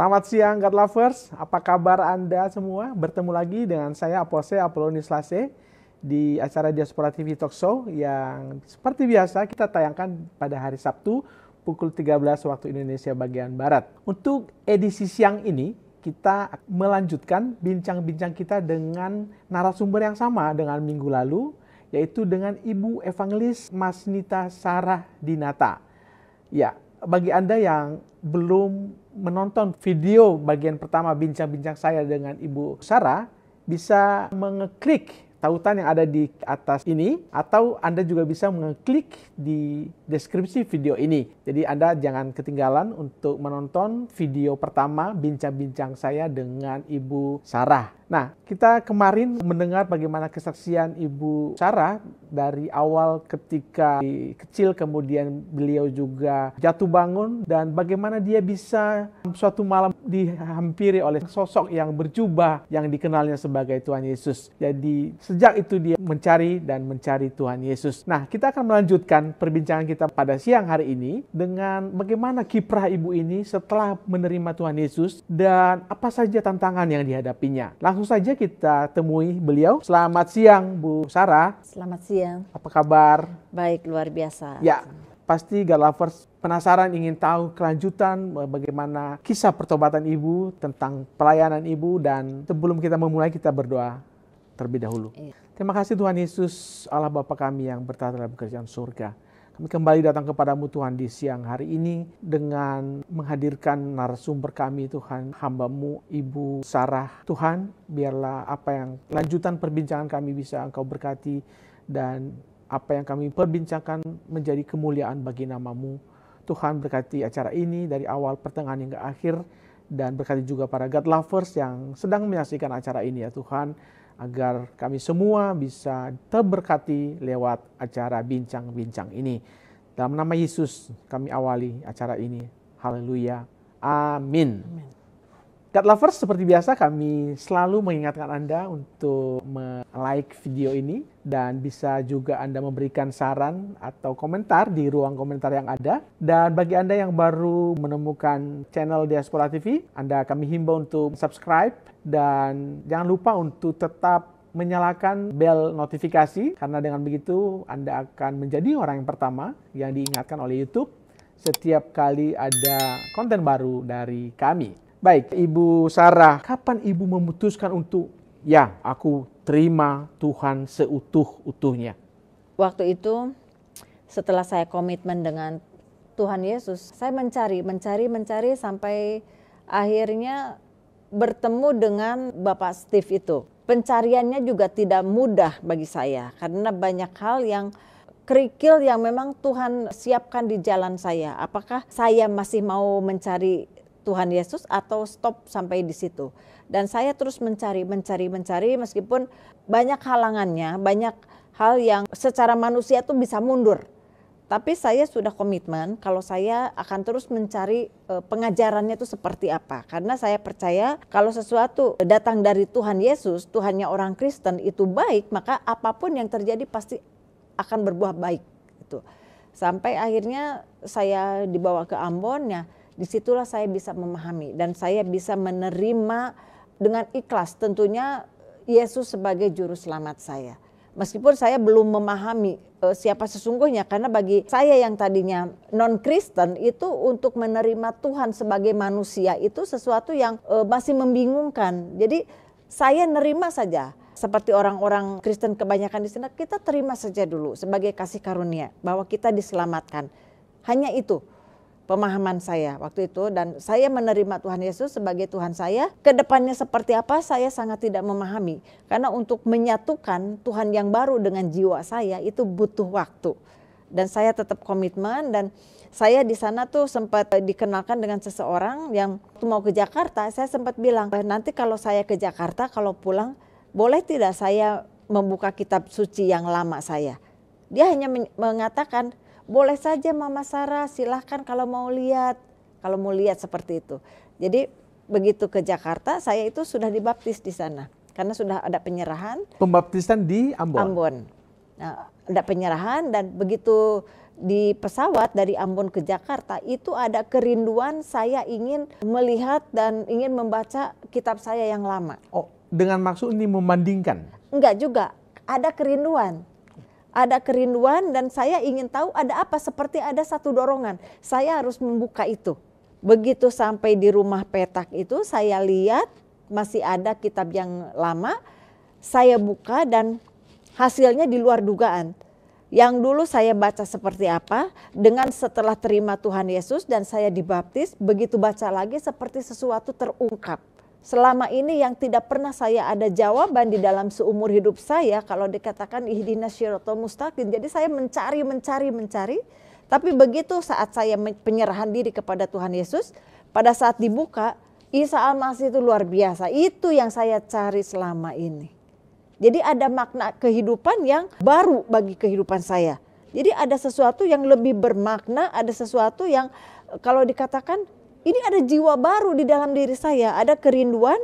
Selamat siang God Lovers, apa kabar Anda semua? Bertemu lagi dengan saya Apose Apolonis Lase di acara Diaspora TV Talk Show yang seperti biasa kita tayangkan pada hari Sabtu pukul 13 waktu Indonesia bagian Barat. Untuk edisi siang ini kita melanjutkan bincang-bincang kita dengan narasumber yang sama dengan minggu lalu yaitu dengan Ibu Evangelis Masnita Sarah Dinata. Ya, bagi Anda yang belum menonton video bagian pertama bincang-bincang saya dengan Ibu Sarah bisa mengeklik tautan yang ada di atas ini atau Anda juga bisa mengeklik di deskripsi video ini. Jadi Anda jangan ketinggalan untuk menonton video pertama bincang-bincang saya dengan Ibu Sarah. Nah, kita kemarin mendengar bagaimana kesaksian Ibu Sarah dari awal ketika kecil kemudian beliau juga jatuh bangun dan bagaimana dia bisa suatu malam dihampiri oleh sosok yang berjubah yang dikenalnya sebagai Tuhan Yesus. Jadi sejak itu dia mencari dan mencari Tuhan Yesus. Nah, kita akan melanjutkan perbincangan kita pada siang hari ini dengan bagaimana kiprah ibu ini setelah menerima Tuhan Yesus dan apa saja tantangan yang dihadapinya. Langsung langsung saja kita temui beliau. Selamat siang, Bu Sarah. Selamat siang. Apa kabar? Baik, luar biasa. Ya, pasti Galavers penasaran ingin tahu kelanjutan eh, bagaimana kisah pertobatan Ibu tentang pelayanan Ibu dan sebelum kita memulai kita berdoa terlebih dahulu. Iya. Terima kasih Tuhan Yesus Allah Bapa kami yang bertata dalam kerjaan surga. Kami kembali datang kepadamu Tuhan di siang hari ini dengan menghadirkan narasumber kami Tuhan, hambamu Ibu Sarah. Tuhan, biarlah apa yang lanjutan perbincangan kami bisa Engkau berkati dan apa yang kami perbincangkan menjadi kemuliaan bagi namamu. Tuhan berkati acara ini dari awal pertengahan hingga akhir dan berkati juga para God lovers yang sedang menyaksikan acara ini ya Tuhan agar kami semua bisa terberkati lewat acara bincang-bincang ini. Dalam nama Yesus kami awali acara ini. Haleluya. Amin. Amin. Cat lovers, seperti biasa kami selalu mengingatkan Anda untuk like video ini dan bisa juga Anda memberikan saran atau komentar di ruang komentar yang ada. Dan bagi Anda yang baru menemukan channel Diaspora TV, Anda kami himbau untuk subscribe dan jangan lupa untuk tetap menyalakan bel notifikasi karena dengan begitu Anda akan menjadi orang yang pertama yang diingatkan oleh YouTube setiap kali ada konten baru dari kami. Baik, Ibu Sarah, kapan Ibu memutuskan untuk ya, aku terima Tuhan seutuh-utuhnya? Waktu itu setelah saya komitmen dengan Tuhan Yesus, saya mencari, mencari, mencari sampai akhirnya bertemu dengan Bapak Steve itu. Pencariannya juga tidak mudah bagi saya karena banyak hal yang kerikil yang memang Tuhan siapkan di jalan saya. Apakah saya masih mau mencari Tuhan Yesus atau stop sampai di situ. Dan saya terus mencari, mencari, mencari meskipun banyak halangannya, banyak hal yang secara manusia tuh bisa mundur. Tapi saya sudah komitmen kalau saya akan terus mencari e, pengajarannya itu seperti apa. Karena saya percaya kalau sesuatu datang dari Tuhan Yesus, Tuhannya orang Kristen itu baik, maka apapun yang terjadi pasti akan berbuah baik. Itu. Sampai akhirnya saya dibawa ke Ambon ya disitulah saya bisa memahami dan saya bisa menerima dengan ikhlas tentunya Yesus sebagai juru selamat saya. Meskipun saya belum memahami uh, siapa sesungguhnya karena bagi saya yang tadinya non-Kristen itu untuk menerima Tuhan sebagai manusia itu sesuatu yang uh, masih membingungkan. Jadi saya nerima saja seperti orang-orang Kristen kebanyakan di sana kita terima saja dulu sebagai kasih karunia bahwa kita diselamatkan. Hanya itu pemahaman saya waktu itu dan saya menerima Tuhan Yesus sebagai Tuhan saya. Kedepannya seperti apa saya sangat tidak memahami karena untuk menyatukan Tuhan yang baru dengan jiwa saya itu butuh waktu dan saya tetap komitmen dan saya di sana tuh sempat dikenalkan dengan seseorang yang mau ke Jakarta saya sempat bilang eh, nanti kalau saya ke Jakarta kalau pulang boleh tidak saya membuka kitab suci yang lama saya dia hanya mengatakan boleh saja Mama Sarah silahkan kalau mau lihat kalau mau lihat seperti itu jadi begitu ke Jakarta saya itu sudah dibaptis di sana karena sudah ada penyerahan pembaptisan di Ambon Ambon nah, ada penyerahan dan begitu di pesawat dari Ambon ke Jakarta itu ada kerinduan saya ingin melihat dan ingin membaca kitab saya yang lama oh dengan maksud ini membandingkan enggak juga ada kerinduan ada kerinduan dan saya ingin tahu ada apa seperti ada satu dorongan. Saya harus membuka itu. Begitu sampai di rumah petak itu saya lihat masih ada kitab yang lama. Saya buka dan hasilnya di luar dugaan. Yang dulu saya baca seperti apa dengan setelah terima Tuhan Yesus dan saya dibaptis, begitu baca lagi seperti sesuatu terungkap selama ini yang tidak pernah saya ada jawaban di dalam seumur hidup saya kalau dikatakan ihdina syiratul mustaqim. Jadi saya mencari, mencari, mencari. Tapi begitu saat saya penyerahan diri kepada Tuhan Yesus, pada saat dibuka, Isa Al-Masih itu luar biasa. Itu yang saya cari selama ini. Jadi ada makna kehidupan yang baru bagi kehidupan saya. Jadi ada sesuatu yang lebih bermakna, ada sesuatu yang kalau dikatakan ini ada jiwa baru di dalam diri saya, ada kerinduan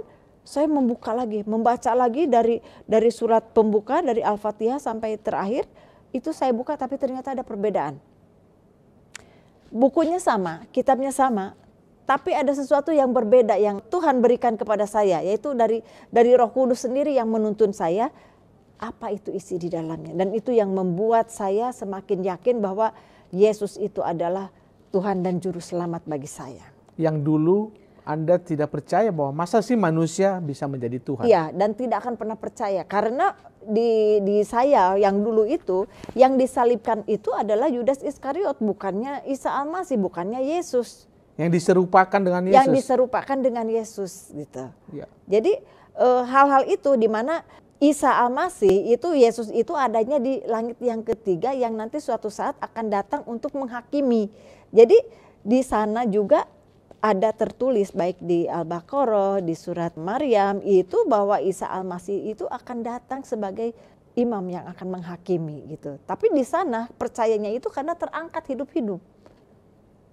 saya membuka lagi, membaca lagi dari dari surat pembuka dari Al-Fatihah sampai terakhir itu saya buka tapi ternyata ada perbedaan. Bukunya sama, kitabnya sama, tapi ada sesuatu yang berbeda yang Tuhan berikan kepada saya yaitu dari dari Roh Kudus sendiri yang menuntun saya apa itu isi di dalamnya dan itu yang membuat saya semakin yakin bahwa Yesus itu adalah Tuhan dan juru selamat bagi saya yang dulu anda tidak percaya bahwa masa sih manusia bisa menjadi Tuhan? Iya, dan tidak akan pernah percaya karena di di saya yang dulu itu yang disalibkan itu adalah Yudas Iskariot bukannya Isa Almasih bukannya Yesus. Yang diserupakan dengan Yesus. Yang diserupakan dengan Yesus gitu. Ya. Jadi eh, hal-hal e, itu di mana Isa Almasih itu Yesus itu adanya di langit yang ketiga yang nanti suatu saat akan datang untuk menghakimi. Jadi di sana juga ada tertulis baik di Al-Baqarah, di surat Maryam itu bahwa Isa Al-Masih itu akan datang sebagai imam yang akan menghakimi gitu. Tapi di sana percayanya itu karena terangkat hidup-hidup.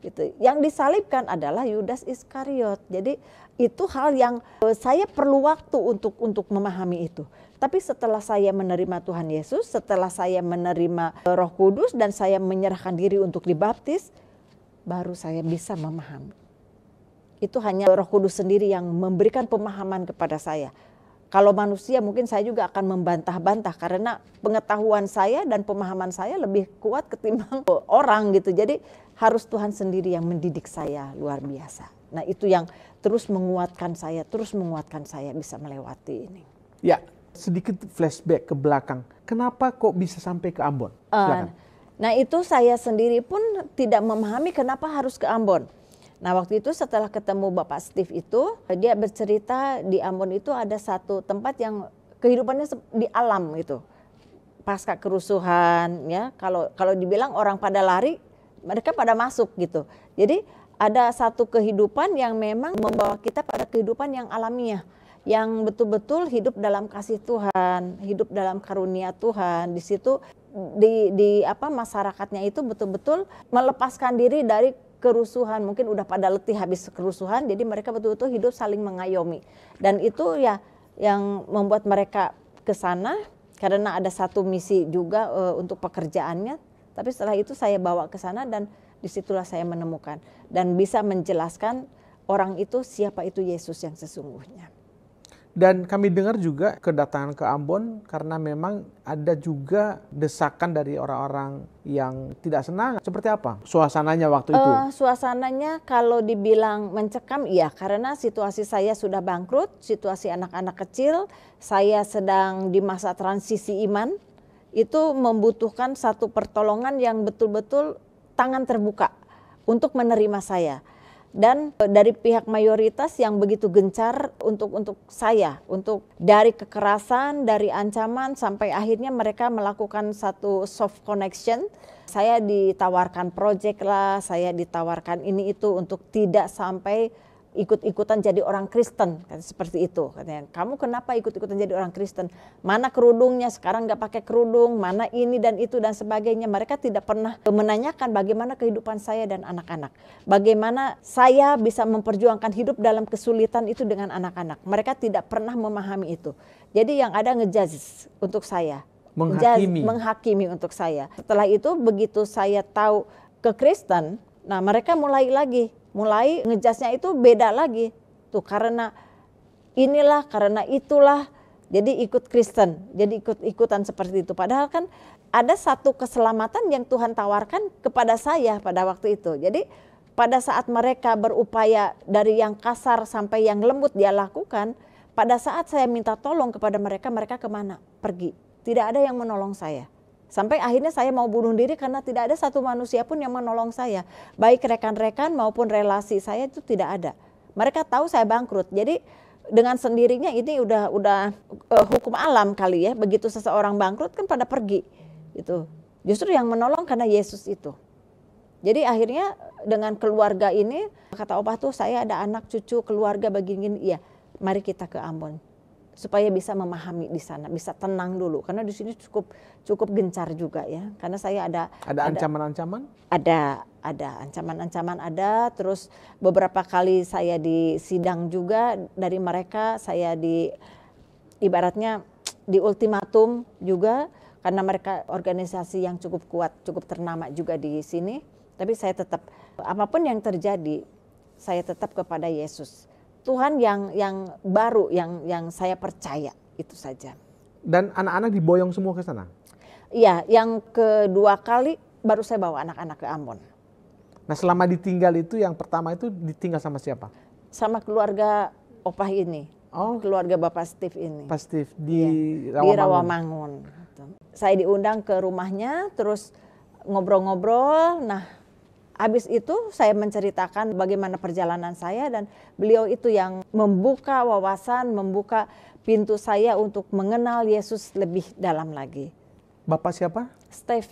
Gitu. Yang disalibkan adalah Yudas Iskariot. Jadi itu hal yang e, saya perlu waktu untuk untuk memahami itu. Tapi setelah saya menerima Tuhan Yesus, setelah saya menerima e, Roh Kudus dan saya menyerahkan diri untuk dibaptis, baru saya bisa memahami itu hanya Roh Kudus sendiri yang memberikan pemahaman kepada saya. Kalau manusia mungkin saya juga akan membantah-bantah karena pengetahuan saya dan pemahaman saya lebih kuat ketimbang orang gitu. Jadi harus Tuhan sendiri yang mendidik saya luar biasa. Nah itu yang terus menguatkan saya, terus menguatkan saya bisa melewati ini. Ya, sedikit flashback ke belakang. Kenapa kok bisa sampai ke Ambon? Uh, nah itu saya sendiri pun tidak memahami kenapa harus ke Ambon Nah waktu itu setelah ketemu Bapak Steve itu dia bercerita di Ambon itu ada satu tempat yang kehidupannya di alam gitu pasca kerusuhan ya kalau kalau dibilang orang pada lari mereka pada masuk gitu jadi ada satu kehidupan yang memang membawa kita pada kehidupan yang alamiah yang betul-betul hidup dalam kasih Tuhan hidup dalam karunia Tuhan di situ di di apa masyarakatnya itu betul-betul melepaskan diri dari kerusuhan mungkin udah pada letih habis kerusuhan jadi mereka betul-betul hidup saling mengayomi dan itu ya yang membuat mereka ke sana karena ada satu misi juga e, untuk pekerjaannya tapi setelah itu saya bawa ke sana dan disitulah saya menemukan dan bisa menjelaskan orang itu siapa itu Yesus yang sesungguhnya dan kami dengar juga kedatangan ke Ambon karena memang ada juga desakan dari orang-orang yang tidak senang. Seperti apa suasananya waktu uh, itu? Eh, suasananya kalau dibilang mencekam, iya karena situasi saya sudah bangkrut, situasi anak-anak kecil, saya sedang di masa transisi iman, itu membutuhkan satu pertolongan yang betul-betul tangan terbuka untuk menerima saya dan e, dari pihak mayoritas yang begitu gencar untuk untuk saya untuk dari kekerasan dari ancaman sampai akhirnya mereka melakukan satu soft connection saya ditawarkan proyek lah saya ditawarkan ini itu untuk tidak sampai ikut-ikutan jadi orang Kristen kata, seperti itu katanya kamu kenapa ikut-ikutan jadi orang Kristen mana kerudungnya sekarang nggak pakai kerudung mana ini dan itu dan sebagainya mereka tidak pernah menanyakan bagaimana kehidupan saya dan anak-anak bagaimana saya bisa memperjuangkan hidup dalam kesulitan itu dengan anak-anak mereka tidak pernah memahami itu jadi yang ada ngejudge untuk saya menghakimi menghakimi untuk saya setelah itu begitu saya tahu ke Kristen nah mereka mulai lagi mulai ngejasnya itu beda lagi tuh karena inilah karena itulah jadi ikut Kristen jadi ikut ikutan seperti itu padahal kan ada satu keselamatan yang Tuhan tawarkan kepada saya pada waktu itu jadi pada saat mereka berupaya dari yang kasar sampai yang lembut dia lakukan pada saat saya minta tolong kepada mereka mereka kemana pergi tidak ada yang menolong saya Sampai akhirnya saya mau bunuh diri karena tidak ada satu manusia pun yang menolong saya. Baik rekan-rekan maupun relasi saya itu tidak ada. Mereka tahu saya bangkrut. Jadi dengan sendirinya ini udah udah uh, hukum alam kali ya. Begitu seseorang bangkrut kan pada pergi gitu. Justru yang menolong karena Yesus itu. Jadi akhirnya dengan keluarga ini kata opah tuh saya ada anak cucu keluarga begini iya mari kita ke Ambon supaya bisa memahami di sana, bisa tenang dulu karena di sini cukup cukup gencar juga ya. Karena saya ada ada ancaman-ancaman? Ada ada ancaman-ancaman ada terus beberapa kali saya di sidang juga dari mereka saya di ibaratnya di ultimatum juga karena mereka organisasi yang cukup kuat, cukup ternama juga di sini. Tapi saya tetap apapun yang terjadi, saya tetap kepada Yesus. Tuhan yang yang baru yang yang saya percaya itu saja. Dan anak-anak diboyong semua ke sana? Iya, yang kedua kali baru saya bawa anak-anak ke Ambon. Nah, selama ditinggal itu yang pertama itu ditinggal sama siapa? Sama keluarga opah ini. Oh, keluarga Bapak Steve ini. Pak Steve iya. di ya, Rawamangun. Di Rawamangun. Gitu. Saya diundang ke rumahnya terus ngobrol-ngobrol. Nah, Habis itu saya menceritakan bagaimana perjalanan saya dan beliau itu yang membuka wawasan, membuka pintu saya untuk mengenal Yesus lebih dalam lagi. Bapak siapa? Steve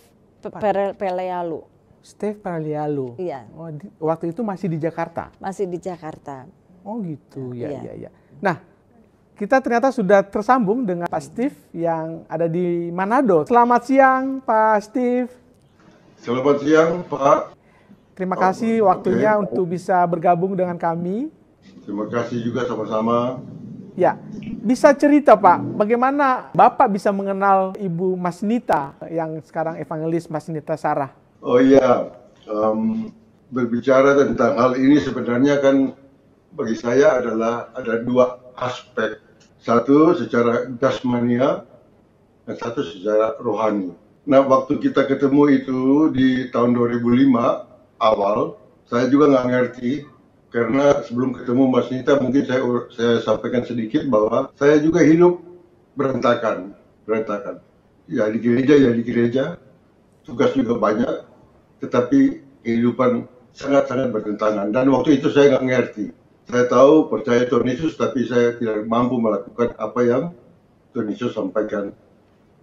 Pelealu. Steve Pelealu. Iya. Oh, waktu itu masih di Jakarta. Masih di Jakarta. Oh gitu, ya, iya. ya, ya. Nah, kita ternyata sudah tersambung dengan Pak Steve yang ada di Manado. Selamat siang, Pak Steve. Selamat siang, Pak. Terima kasih waktunya okay. untuk bisa bergabung dengan kami. Terima kasih juga sama-sama. Ya, bisa cerita Pak, bagaimana Bapak bisa mengenal Ibu Mas Nita yang sekarang evangelis Mas Nita Sarah? Oh iya, um, berbicara tentang hal ini sebenarnya kan bagi saya adalah ada dua aspek. Satu secara jasmania dan satu secara rohani. Nah, waktu kita ketemu itu di tahun 2005, awal saya juga nggak ngerti karena sebelum ketemu Mas Nita mungkin saya saya sampaikan sedikit bahwa saya juga hidup berantakan berantakan ya di gereja ya di gereja tugas juga banyak tetapi kehidupan sangat-sangat bertentangan dan waktu itu saya nggak ngerti saya tahu percaya Tuhan Yesus tapi saya tidak mampu melakukan apa yang Tuhan Yesus sampaikan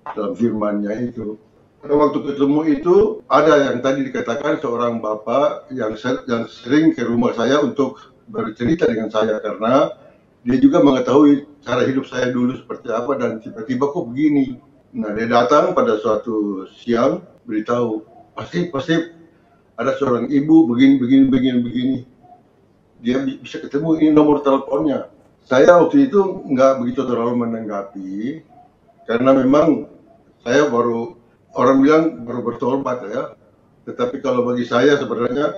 dalam firman-Nya itu waktu ketemu itu ada yang tadi dikatakan seorang bapak yang, yang sering ke rumah saya untuk bercerita dengan saya karena dia juga mengetahui cara hidup saya dulu seperti apa dan tiba-tiba kok begini. Nah dia datang pada suatu siang beritahu pasti pasti ada seorang ibu begini begini begini begini dia bisa ketemu ini nomor teleponnya. Saya waktu itu nggak begitu terlalu menanggapi karena memang saya baru orang bilang baru bertobat ya. Tetapi kalau bagi saya sebenarnya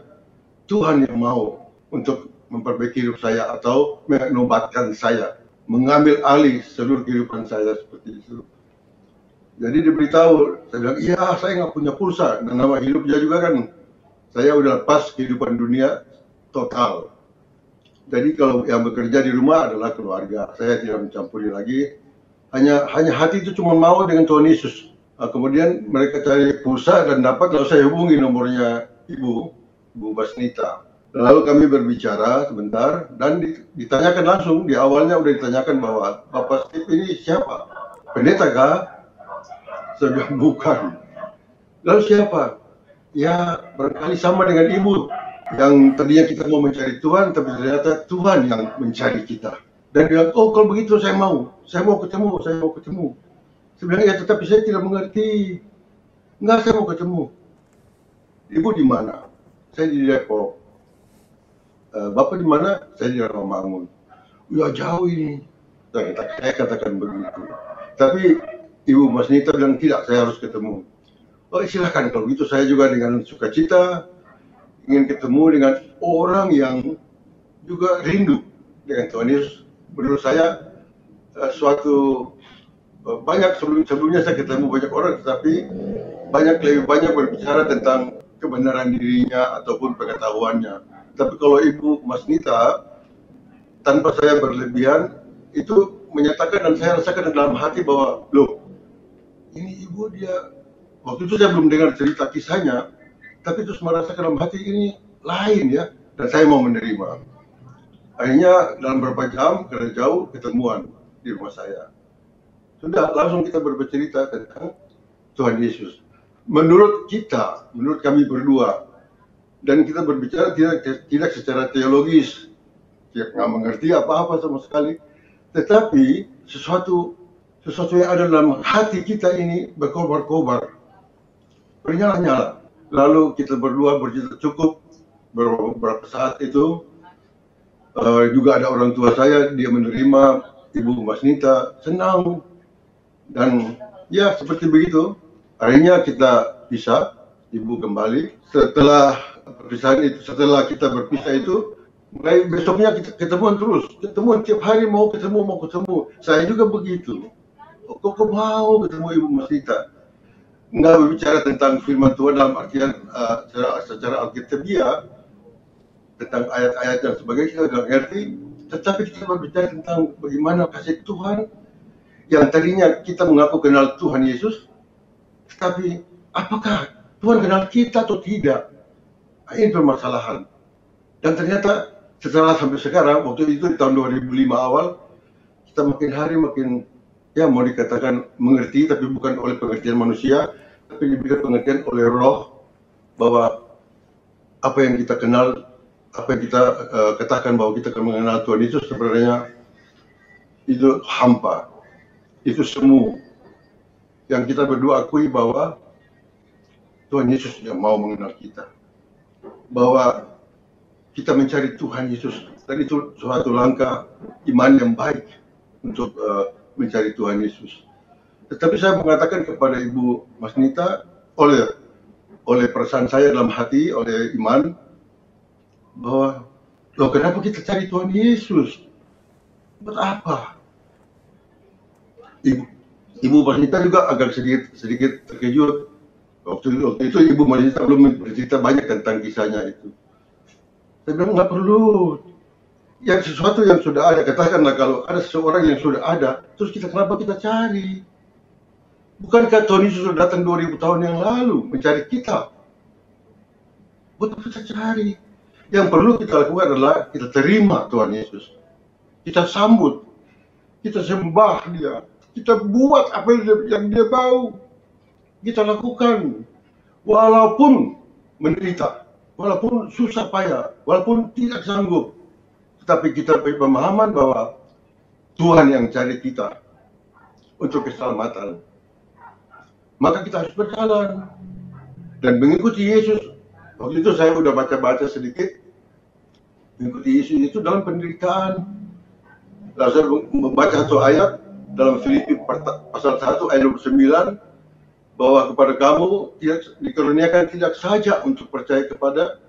Tuhan yang mau untuk memperbaiki hidup saya atau menobatkan saya, mengambil alih seluruh kehidupan saya seperti itu. Jadi diberitahu, saya bilang, iya saya nggak punya pulsa. Dan nama hidupnya juga kan, saya udah lepas kehidupan dunia total. Jadi kalau yang bekerja di rumah adalah keluarga. Saya tidak mencampuri lagi. Hanya hanya hati itu cuma mau dengan Tuhan Yesus Nah, kemudian mereka cari pulsa dan dapat lalu saya hubungi nomornya ibu, ibu Basnita. Lalu kami berbicara sebentar dan ditanyakan langsung di awalnya udah ditanyakan bahwa Bapak Steve ini siapa? Pendeta kah? Saya bukan. Lalu siapa? Ya berkali sama dengan ibu yang tadinya kita mau mencari Tuhan tapi ternyata Tuhan yang mencari kita. Dan dia bilang, oh kalau begitu saya mau, saya mau ketemu, saya mau ketemu sebenarnya ya tetapi saya tidak mengerti enggak saya mau ketemu ibu di mana saya di Depok eh, bapak di mana saya di Rawamangun ya jauh ini nah, ya, saya, katakan begitu tapi ibu Mas Nita bilang tidak saya harus ketemu oh silahkan kalau gitu saya juga dengan sukacita ingin ketemu dengan orang yang juga rindu dengan Tuhan Yesus menurut saya eh, suatu Eh, banyak sebelum sebelumnya saya ketemu banyak orang tetapi banyak lebih banyak berbicara tentang kebenaran dirinya ataupun pengetahuannya tapi kalau ibu Mas Nita tanpa saya berlebihan itu menyatakan dan saya rasakan dalam hati bahwa loh ini ibu dia waktu itu saya belum dengar cerita kisahnya tapi terus merasakan dalam hati ini lain ya dan saya mau menerima akhirnya dalam beberapa jam kerja jauh ketemuan di rumah saya sudah langsung kita berbicara tentang Tuhan Yesus. Menurut kita, menurut kami berdua, dan kita berbicara tidak tidak secara teologis, tidak nggak mengerti apa-apa sama sekali, tetapi sesuatu sesuatu yang ada dalam hati kita ini berkobar-kobar, bernyala-nyala. Lalu kita berdua bercerita cukup beberapa saat itu uh, juga ada orang tua saya dia menerima ibu Mas Nita senang dan ya seperti begitu akhirnya kita bisa ibu kembali setelah perpisahan itu setelah kita berpisah itu mulai besoknya kita ketemuan terus ketemuan tiap hari mau ketemu mau ketemu saya juga begitu kok, kok mau ketemu ibu Masita nggak berbicara tentang firman Tuhan dalam artian uh, secara, secara alkitabiah tentang ayat-ayat dan sebagainya nggak ngerti tetapi kita berbicara tentang bagaimana kasih Tuhan yang tadinya kita mengaku kenal Tuhan Yesus, tapi apakah Tuhan kenal kita atau tidak? Nah, ini permasalahan. Dan ternyata setelah sampai sekarang, waktu itu di tahun 2005 awal, kita makin hari makin ya mau dikatakan mengerti, tapi bukan oleh pengertian manusia, tapi diberikan pengertian oleh roh bahwa apa yang kita kenal, apa yang kita uh, katakan bahwa kita akan mengenal Tuhan Yesus sebenarnya itu hampa itu semua yang kita berdua akui bahwa Tuhan Yesus tidak mau mengenal kita. Bahwa kita mencari Tuhan Yesus dan itu suatu langkah iman yang baik untuk uh, mencari Tuhan Yesus. Tetapi saya mengatakan kepada Ibu Mas Nita oleh oleh perasaan saya dalam hati, oleh iman bahwa loh kenapa kita cari Tuhan Yesus? Buat apa? ibu, ibu Marita juga agak sedikit sedikit terkejut waktu, waktu itu ibu Marita belum bercerita banyak tentang kisahnya itu saya bilang nggak perlu yang sesuatu yang sudah ada katakanlah kalau ada seseorang yang sudah ada terus kita kenapa kita cari bukankah Tuhan Yesus sudah datang 2000 tahun yang lalu mencari kita buat apa kita cari yang perlu kita lakukan adalah kita terima Tuhan Yesus kita sambut kita sembah dia kita buat apa yang dia mau kita lakukan walaupun menderita walaupun susah payah walaupun tidak sanggup tetapi kita beri pemahaman bahwa Tuhan yang cari kita untuk keselamatan maka kita harus berjalan dan mengikuti Yesus waktu itu saya sudah baca-baca sedikit mengikuti Yesus itu dalam penderitaan saya membaca satu ayat dalam Filipi pasal 1 ayat 29 bahwa kepada kamu tidak dikaruniakan tidak saja untuk percaya kepada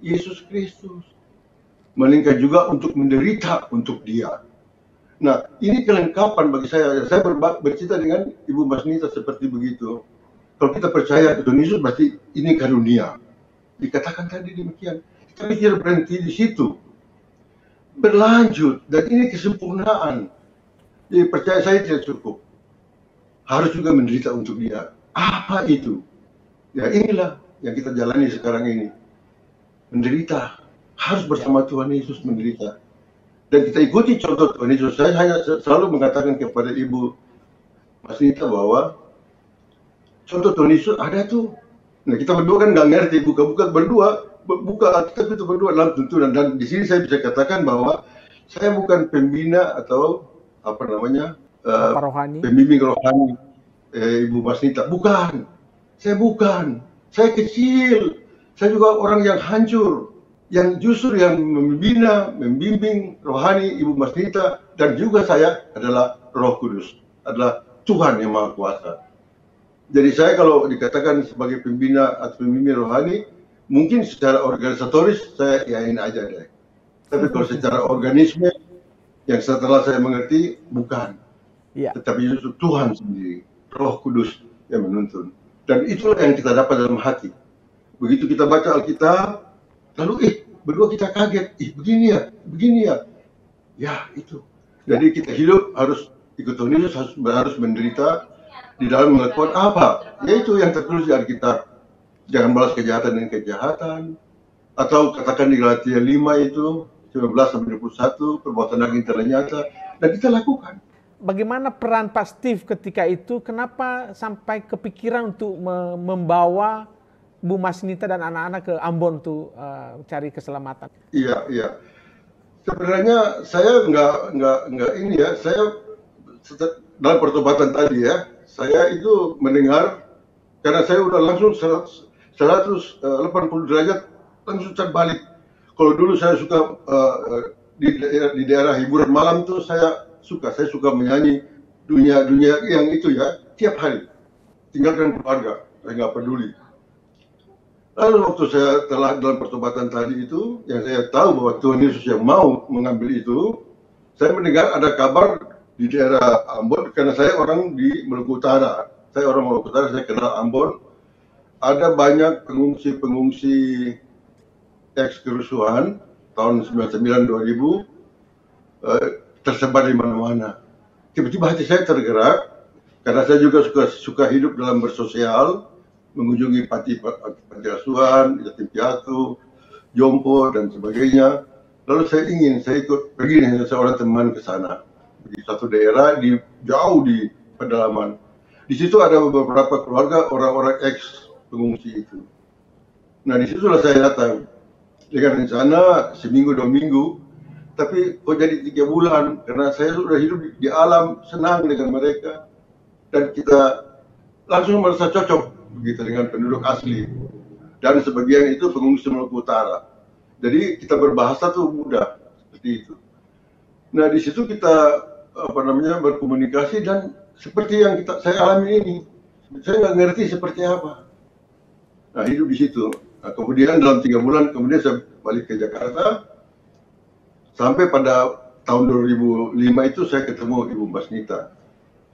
Yesus Kristus melainkan juga untuk menderita untuk dia. Nah, ini kelengkapan bagi saya. Saya bercerita dengan Ibu Mas Nita seperti begitu. Kalau kita percaya ke Tuhan Yesus, berarti ini karunia. Dikatakan tadi demikian. Tapi tidak berhenti di situ. Berlanjut. Dan ini kesempurnaan jadi percaya saya tidak cukup. Harus juga menderita untuk dia. Apa itu? Ya inilah yang kita jalani sekarang ini. Menderita. Harus bersama Tuhan Yesus menderita. Dan kita ikuti contoh Tuhan Yesus. Saya hanya selalu mengatakan kepada Ibu Mas Nita bahwa contoh Tuhan Yesus ada tuh. Nah kita berdua kan nggak ngerti. Buka-buka berdua. Buka Alkitab itu berdua dalam tuntunan. Dan di sini saya bisa katakan bahwa saya bukan pembina atau apa namanya uh, rohani. pembimbing rohani eh, Ibu Masnita. Bukan, saya bukan, saya kecil, saya juga orang yang hancur, yang justru yang membina, membimbing rohani Ibu Masnita dan juga saya adalah Roh Kudus, adalah Tuhan yang Maha Kuasa. Jadi saya kalau dikatakan sebagai pembina atau pembimbing rohani, mungkin secara organisatoris saya yakin aja deh. Tapi kalau secara organisme, yang setelah saya mengerti bukan. Ya. Tetapi justru Tuhan sendiri, Roh Kudus yang menuntun. Dan itulah yang kita dapat dalam hati. Begitu kita baca Alkitab, lalu ih, berdua kita kaget, ih begini ya, begini ya. Ya, itu. Jadi kita hidup harus ikut Tuhan Yesus, harus, harus menderita di dalam melakukan apa? Yaitu yang tertulis di Alkitab. Jangan balas kejahatan dengan kejahatan. Atau katakan di Galatia 5 itu, 19 sampai 21 perbuatan daging ternyata dan kita lakukan. Bagaimana peran Pak Steve ketika itu? Kenapa sampai kepikiran untuk membawa Bu Masnita dan anak-anak ke Ambon tuh eh, cari keselamatan? Iya, iya. Sebenarnya saya nggak nggak nggak ini ya. Saya dalam pertobatan tadi ya, saya itu mendengar karena saya udah langsung 100, 180 eh, derajat langsung terbalik kalau dulu saya suka uh, di, daerah, di daerah hiburan malam tuh saya suka, saya suka menyanyi dunia-dunia yang itu ya tiap hari. Tinggalkan keluarga, saya nggak peduli. Lalu waktu saya telah dalam pertobatan tadi itu, yang saya tahu bahwa Tuhan Yesus yang mau mengambil itu, saya mendengar ada kabar di daerah Ambon karena saya orang di Maluku Utara. Saya orang Maluku Utara, saya kenal Ambon. Ada banyak pengungsi-pengungsi teks kerusuhan tahun 99-2000 eh, tersebar di mana-mana. Tiba-tiba hati saya tergerak karena saya juga suka suka hidup dalam bersosial, mengunjungi panti panti asuhan, yatim piatu, jompo dan sebagainya. Lalu saya ingin saya ikut pergi dengan seorang teman ke sana di satu daerah di jauh di pedalaman. Di situ ada beberapa keluarga orang-orang ex pengungsi itu. Nah, di disitulah saya datang dengan rencana seminggu dua minggu tapi kok jadi tiga bulan karena saya sudah hidup di, di alam senang dengan mereka dan kita langsung merasa cocok begitu dengan penduduk asli dan sebagian itu pengungsi Maluku Utara jadi kita berbahasa tuh mudah seperti itu nah di situ kita apa namanya berkomunikasi dan seperti yang kita saya alami ini saya nggak ngerti seperti apa nah hidup di situ Nah, kemudian dalam tiga bulan kemudian saya balik ke Jakarta. Sampai pada tahun 2005 itu saya ketemu Ibu Basnita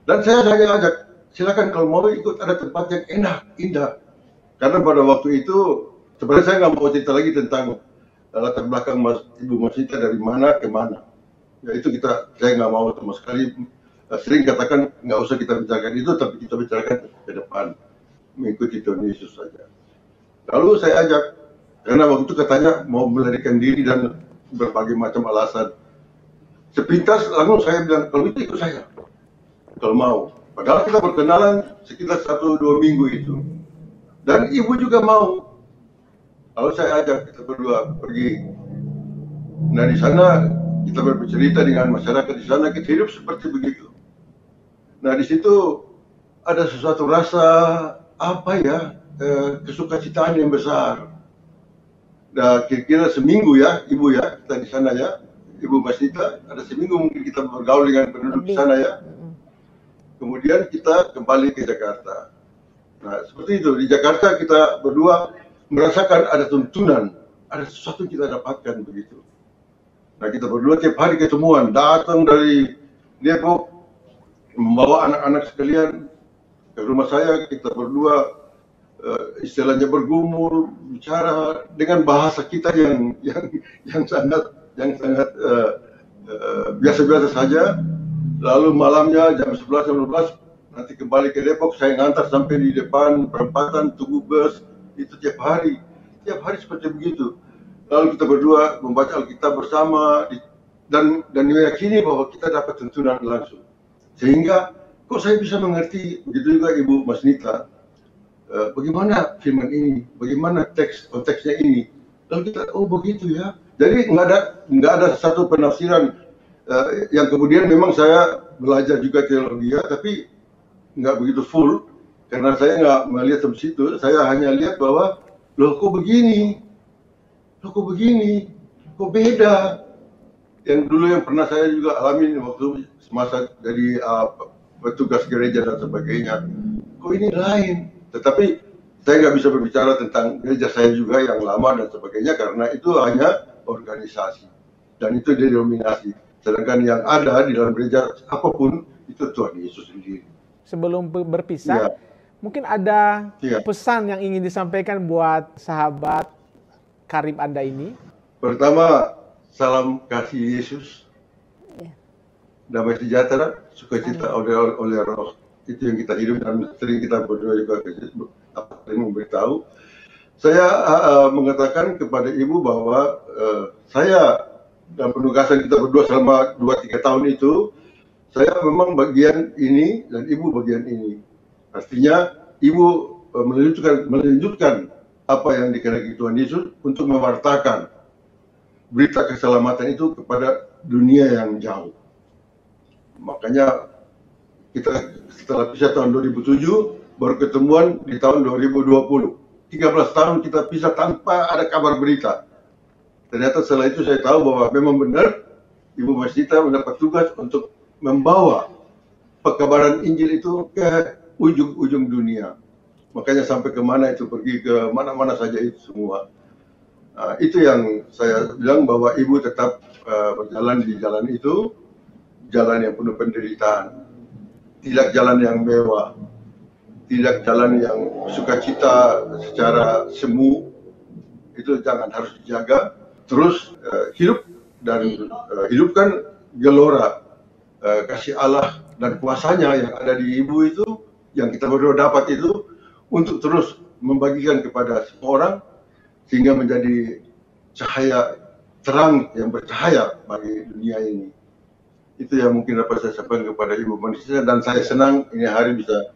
Dan saya hanya ajak, silakan kalau mau ikut ada tempat yang enak, indah. Karena pada waktu itu sebenarnya saya nggak mau cerita lagi tentang eh, latar belakang Mas, Ibu Mas dari mana ke mana. Ya itu kita saya nggak mau sama sekali eh, sering katakan nggak usah kita bicarakan itu tapi kita bicarakan ke depan mengikuti Yesus saja. Lalu saya ajak, karena waktu itu katanya mau melarikan diri dan berbagai macam alasan. Sepintas langsung saya bilang, kalau itu itu saya, kalau mau. Padahal kita berkenalan sekitar satu dua minggu itu. Dan ibu juga mau. Lalu saya ajak kita berdua pergi. Nah di sana kita bercerita dengan masyarakat di sana kita hidup seperti begitu. Nah di situ ada sesuatu rasa apa ya eh, kesukacitaan yang besar. Nah, kira-kira seminggu ya, Ibu ya, kita di sana ya. Ibu Masnita, ada seminggu mungkin kita bergaul dengan penduduk di sana ya. Kemudian kita kembali ke Jakarta. Nah, seperti itu. Di Jakarta kita berdua merasakan ada tuntunan, ada sesuatu yang kita dapatkan begitu. Nah, kita berdua tiap hari ketemuan, datang dari Depok, membawa anak-anak sekalian ke rumah saya, kita berdua uh, istilahnya bergumul bicara dengan bahasa kita yang yang yang sangat yang sangat uh, uh, biasa-biasa saja lalu malamnya jam 11 jam 12 nanti kembali ke Depok saya ngantar sampai di depan perempatan tunggu bus itu tiap hari tiap hari seperti begitu lalu kita berdua membaca Alkitab bersama di, dan dan meyakini bahwa kita dapat tuntunan langsung sehingga kok saya bisa mengerti begitu juga Ibu Mas Nita Eh, bagaimana firman ini, bagaimana teks konteksnya oh, ini. Lalu kita oh begitu ya. Jadi nggak ada nggak ada satu penafsiran uh, yang kemudian memang saya belajar juga teologi ya, tapi nggak begitu full karena saya nggak melihat sampai situ. Saya hanya lihat bahwa loh kok begini, loh kok begini, kok beda. Yang dulu yang pernah saya juga alami waktu semasa jadi uh, eh, petugas gereja dan sebagainya. Kok ini lain? Tetapi saya nggak bisa berbicara tentang gereja saya juga yang lama dan sebagainya karena itu hanya organisasi dan itu denominasi. Sedangkan yang ada di dalam gereja apapun itu Tuhan Yesus sendiri. Sebelum berpisah, ya. mungkin ada ya. pesan yang ingin disampaikan buat sahabat karib Anda ini? Pertama, salam kasih Yesus. Ya. Damai sejahtera, sukacita oleh oleh Roh itu yang kita hidup dan sering kita berdoa juga sering memberitahu saya uh, mengatakan kepada ibu bahwa uh, saya dan penugasan kita berdua selama 2-3 tahun itu saya memang bagian ini dan ibu bagian ini artinya ibu uh, eh, melanjutkan melanjutkan apa yang dikehendaki Tuhan Yesus untuk mewartakan berita keselamatan itu kepada dunia yang jauh makanya kita setelah pisah tahun 2007 baru ketemuan di tahun 2020 13 tahun kita pisah tanpa ada kabar berita ternyata setelah itu saya tahu bahwa memang benar Ibu Masjidah mendapat tugas untuk membawa pekabaran Injil itu ke ujung-ujung dunia makanya sampai kemana itu pergi ke mana-mana saja itu semua Nah, itu yang saya bilang bahwa ibu tetap uh, berjalan di jalan itu, jalan yang penuh penderitaan tidak jalan yang mewah, tidak jalan yang sukacita secara semu, itu jangan harus dijaga. Terus uh, hidup dan uh, eh, hidupkan gelora uh, kasih Allah dan kuasanya yang ada di ibu itu, yang kita baru dapat itu untuk terus membagikan kepada semua orang sehingga menjadi cahaya terang yang bercahaya bagi dunia ini itu yang mungkin dapat saya sampaikan kepada Ibu Manisya dan saya senang ini hari bisa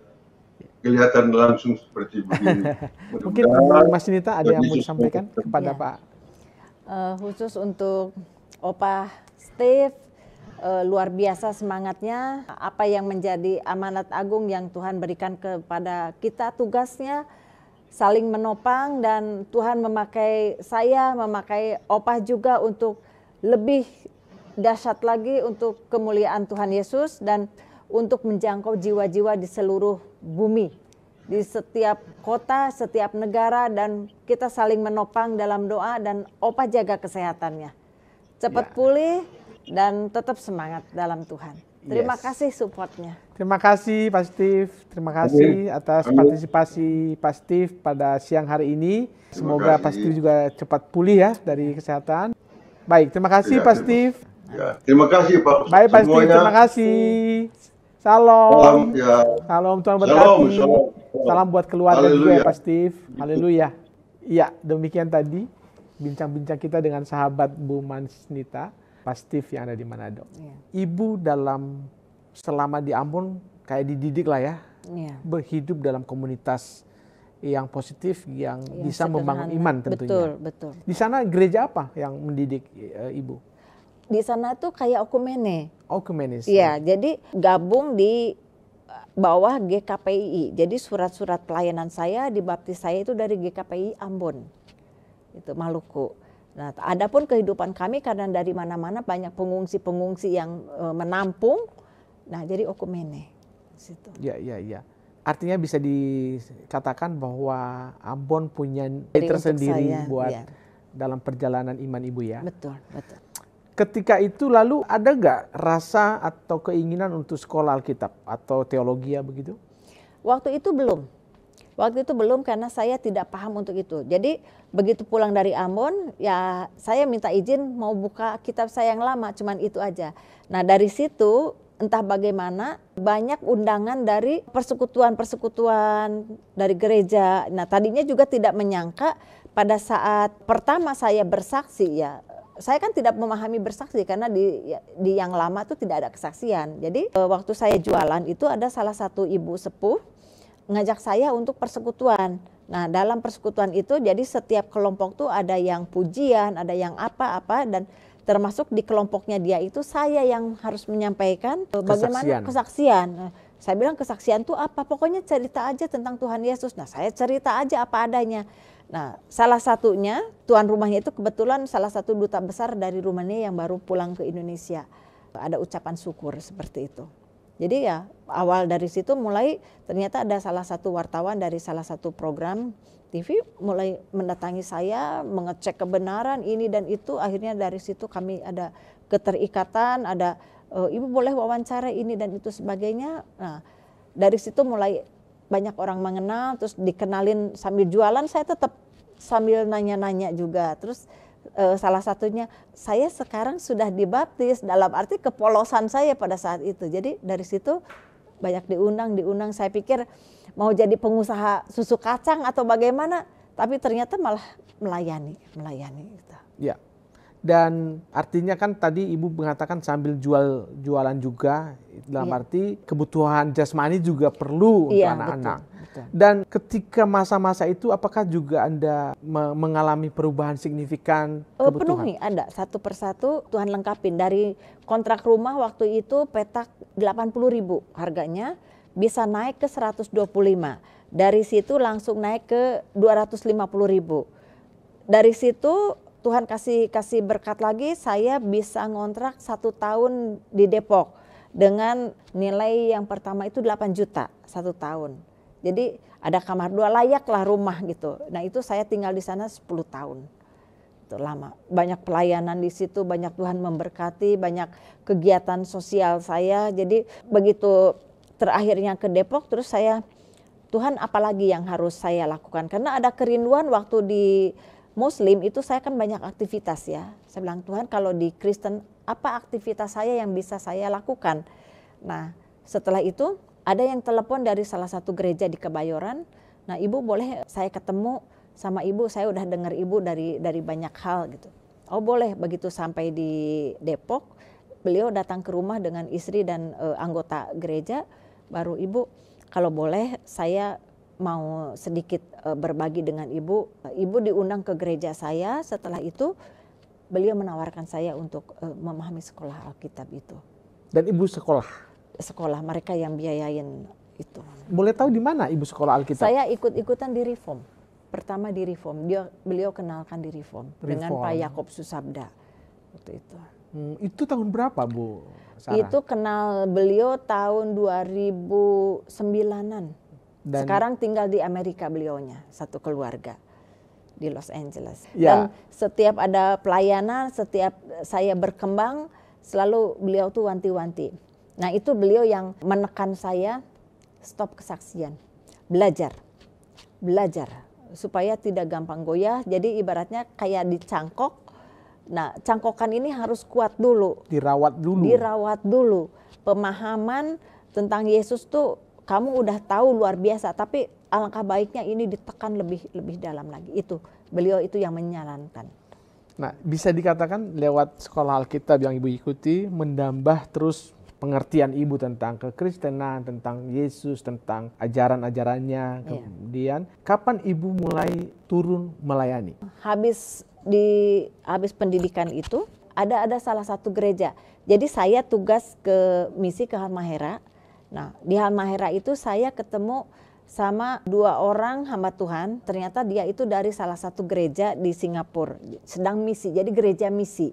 kelihatan langsung seperti begini. mungkin Mas Nita ada yang mau disampaikan kepada ya. Pak? Uh, khusus untuk Opa Steve, uh, luar biasa semangatnya. Apa yang menjadi amanat agung yang Tuhan berikan kepada kita tugasnya saling menopang dan Tuhan memakai saya, memakai Opa juga untuk lebih dahsyat lagi untuk kemuliaan Tuhan Yesus dan untuk menjangkau jiwa-jiwa di seluruh bumi, di setiap kota, setiap negara, dan kita saling menopang dalam doa dan opa jaga kesehatannya. Cepat ya. pulih dan tetap semangat dalam Tuhan. Terima yes. kasih supportnya. Terima kasih Pak Steve, terima kasih atas partisipasi Pak Steve pada siang hari ini. Semoga Pak Steve juga cepat pulih ya dari kesehatan. Baik, terima kasih ya, Pak Steve. Ya, nah. terima kasih Pak. Baik Pak Steve. terima kasih. Salam. Salam ya. Salam Tuhan berkati. Salam, salam. salam buat keluarga Haleluya. juga ya Pak Steve. Gitu. Haleluya. Iya, demikian tadi bincang-bincang kita dengan sahabat Bu Mansnita, Pak Steve yang ada di Manado. Ya. Ibu dalam selama di Ambon kayak dididik lah ya. ya. Berhidup dalam komunitas yang positif yang, yang bisa sederhana. membangun iman tentunya. Betul, betul. Di sana gereja apa yang mendidik e, ibu? di sana tuh kayak okumene. Okumenis. Iya, jadi gabung di eh, bawah GKPI. Jadi surat-surat pelayanan saya di baptis saya itu dari GKPI Ambon. Itu Maluku. Nah, adapun kehidupan kami karena dari mana-mana banyak pengungsi-pengungsi yang e, menampung. Nah, jadi okumene situ. Iya, iya, iya. Artinya bisa dikatakan bahwa Ambon punya tersendiri buat ya. dalam perjalanan iman Ibu ya. Betul, betul. Ketika itu lalu ada nggak rasa atau keinginan untuk sekolah Alkitab atau teologi ya begitu? Waktu itu belum. Waktu itu belum karena saya tidak paham untuk itu. Jadi begitu pulang dari Ambon, ya saya minta izin mau buka kitab saya yang lama, cuman itu aja. Nah dari situ entah bagaimana banyak undangan dari persekutuan-persekutuan dari gereja. Nah, tadinya juga tidak menyangka pada saat pertama saya bersaksi ya saya kan tidak memahami bersaksi karena di di yang lama itu tidak ada kesaksian. Jadi eh, waktu saya jualan itu ada salah satu ibu sepuh ngajak saya untuk persekutuan. Nah, dalam persekutuan itu jadi setiap kelompok tuh ada yang pujian, ada yang apa-apa dan termasuk di kelompoknya dia itu saya yang harus menyampaikan eh, bagaimana kesaksian. Nah, saya bilang kesaksian tuh apa? Pokoknya cerita aja tentang Tuhan Yesus. Nah, saya cerita aja apa adanya. Nah, salah satunya tuan rumahnya itu kebetulan salah satu duta besar dari Rumania yang baru pulang ke Indonesia. Ada ucapan syukur seperti itu. Jadi ya awal dari situ mulai ternyata ada salah satu wartawan dari salah satu program TV mulai mendatangi saya mengecek kebenaran ini dan itu akhirnya dari situ kami ada keterikatan ada eh, ibu boleh wawancara ini dan itu sebagainya nah dari situ mulai banyak orang mengenal terus dikenalin sambil jualan saya tetap sambil nanya-nanya juga terus e, salah satunya saya sekarang sudah dibaptis dalam arti kepolosan saya pada saat itu jadi dari situ banyak diundang diundang saya pikir mau jadi pengusaha susu kacang atau bagaimana tapi ternyata malah melayani melayani gitu ya dan artinya kan tadi ibu mengatakan sambil jual jualan juga dalam yeah. arti kebutuhan jasmani juga perlu untuk iya, anak-anak. Dan ketika masa-masa itu apakah juga Anda me mengalami perubahan signifikan oh, kebutuhan? Penuhi ada satu persatu Tuhan lengkapin dari kontrak rumah waktu itu petak delapan puluh ribu harganya bisa naik ke seratus dua puluh lima Dari situ langsung naik ke dua ratus lima puluh ribu. Dari situ Tuhan kasih kasih berkat lagi saya bisa ngontrak satu tahun di Depok dengan nilai yang pertama itu 8 juta satu tahun. Jadi ada kamar dua layaklah rumah gitu. Nah itu saya tinggal di sana 10 tahun. Itu lama. Banyak pelayanan di situ, banyak Tuhan memberkati, banyak kegiatan sosial saya. Jadi begitu terakhirnya ke Depok terus saya Tuhan apalagi yang harus saya lakukan karena ada kerinduan waktu di Muslim itu saya kan banyak aktivitas ya. Saya bilang Tuhan kalau di Kristen apa aktivitas saya yang bisa saya lakukan? Nah setelah itu ada yang telepon dari salah satu gereja di Kebayoran. Nah ibu boleh saya ketemu sama ibu saya udah dengar ibu dari dari banyak hal gitu. Oh boleh begitu sampai di Depok beliau datang ke rumah dengan istri dan e, anggota gereja baru ibu kalau boleh saya mau sedikit uh, berbagi dengan ibu. Eh, ibu diundang ke gereja saya. Setelah itu beliau menawarkan saya untuk uh, memahami sekolah Alkitab itu. Dan ibu sekolah? Sekolah mereka yang biayain itu. Boleh tahu di mana ibu sekolah Alkitab? Saya ikut-ikutan di Reform. Pertama di Reform. Dia beliau kenalkan di Reform, Reform. dengan Pak Yakob Susabda waktu itu. Hmm, itu tahun berapa, Bu? Sarah? Itu kenal beliau tahun 2009-an. Dan Sekarang tinggal di Amerika beliaunya, satu keluarga di Los Angeles. Ya. Dan setiap ada pelayanan, setiap saya berkembang, selalu beliau tuh wanti-wanti. Nah itu beliau yang menekan saya stop kesaksian, belajar, belajar supaya tidak gampang goyah. Jadi ibaratnya kayak dicangkok. Nah cangkokan ini harus kuat dulu. Dirawat dulu. Dirawat dulu. Pemahaman tentang Yesus tuh kamu udah tahu luar biasa tapi alangkah baiknya ini ditekan lebih lebih dalam lagi itu beliau itu yang menyarankan nah bisa dikatakan lewat sekolah Alkitab yang ibu ikuti mendambah terus pengertian ibu tentang kekristenan, tentang Yesus, tentang ajaran-ajarannya. Iya. Kemudian, iya. kapan ibu mulai turun melayani? Habis di habis pendidikan itu, ada ada salah satu gereja. Jadi saya tugas ke misi ke Halmahera Nah, di Halmahera itu saya ketemu sama dua orang hamba Tuhan. Ternyata dia itu dari salah satu gereja di Singapura, sedang misi, jadi gereja misi.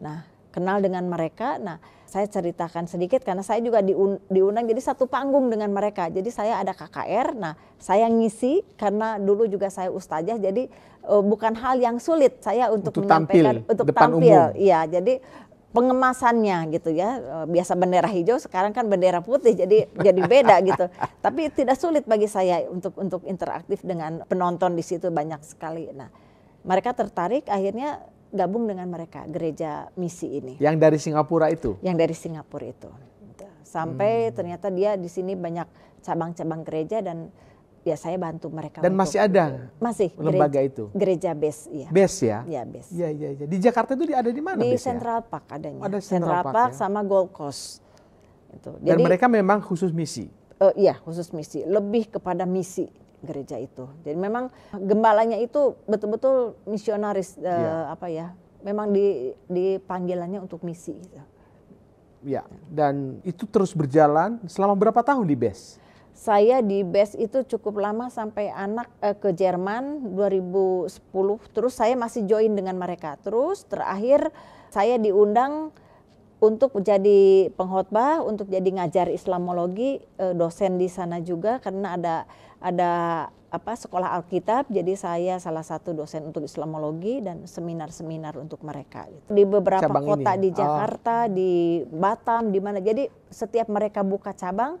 Nah, kenal dengan mereka. Nah, saya ceritakan sedikit karena saya juga diundang jadi satu panggung dengan mereka. Jadi saya ada KKR, nah saya ngisi karena dulu juga saya ustazah jadi eh, bukan hal yang sulit saya untuk, untuk menyampaikan tampil, untuk depan tampil. Iya, jadi pengemasannya gitu ya eh, biasa bendera hijau sekarang kan bendera putih jadi jadi beda gitu tapi tidak sulit bagi saya untuk untuk interaktif dengan penonton di situ banyak sekali nah mereka tertarik akhirnya gabung dengan mereka gereja misi ini yang dari Singapura itu yang dari Singapura itu sampai hmm. ternyata dia di sini banyak cabang-cabang gereja dan ya saya bantu mereka. Dan masih ada? Masih. Lembaga gereja, itu? Gereja BES. Iya. Ya. BES ya? Ya BES. ya. ya, ya. Di Jakarta itu ada di mana Di base Central ya? Park adanya. ada Central, Central Park, Park ya? sama Gold Coast. Itu. Jadi, Dan mereka memang khusus misi? Uh, iya, khusus misi. Lebih kepada misi gereja itu. Jadi memang gembalanya itu betul-betul misionaris uh, ya. apa ya? Memang di dipanggilannya untuk misi. Ya, dan itu terus berjalan selama berapa tahun di BES? saya di base itu cukup lama sampai anak eh, ke Jerman 2010 terus saya masih join dengan mereka terus terakhir saya diundang untuk jadi pengkhotbah untuk jadi ngajar Islamologi eh, dosen di sana juga karena ada ada apa sekolah Alkitab jadi saya salah satu dosen untuk Islamologi dan seminar-seminar untuk mereka gitu. di beberapa cabang kota ini. Ya? di oh. Jakarta oh. di Batam di mana jadi setiap mereka buka cabang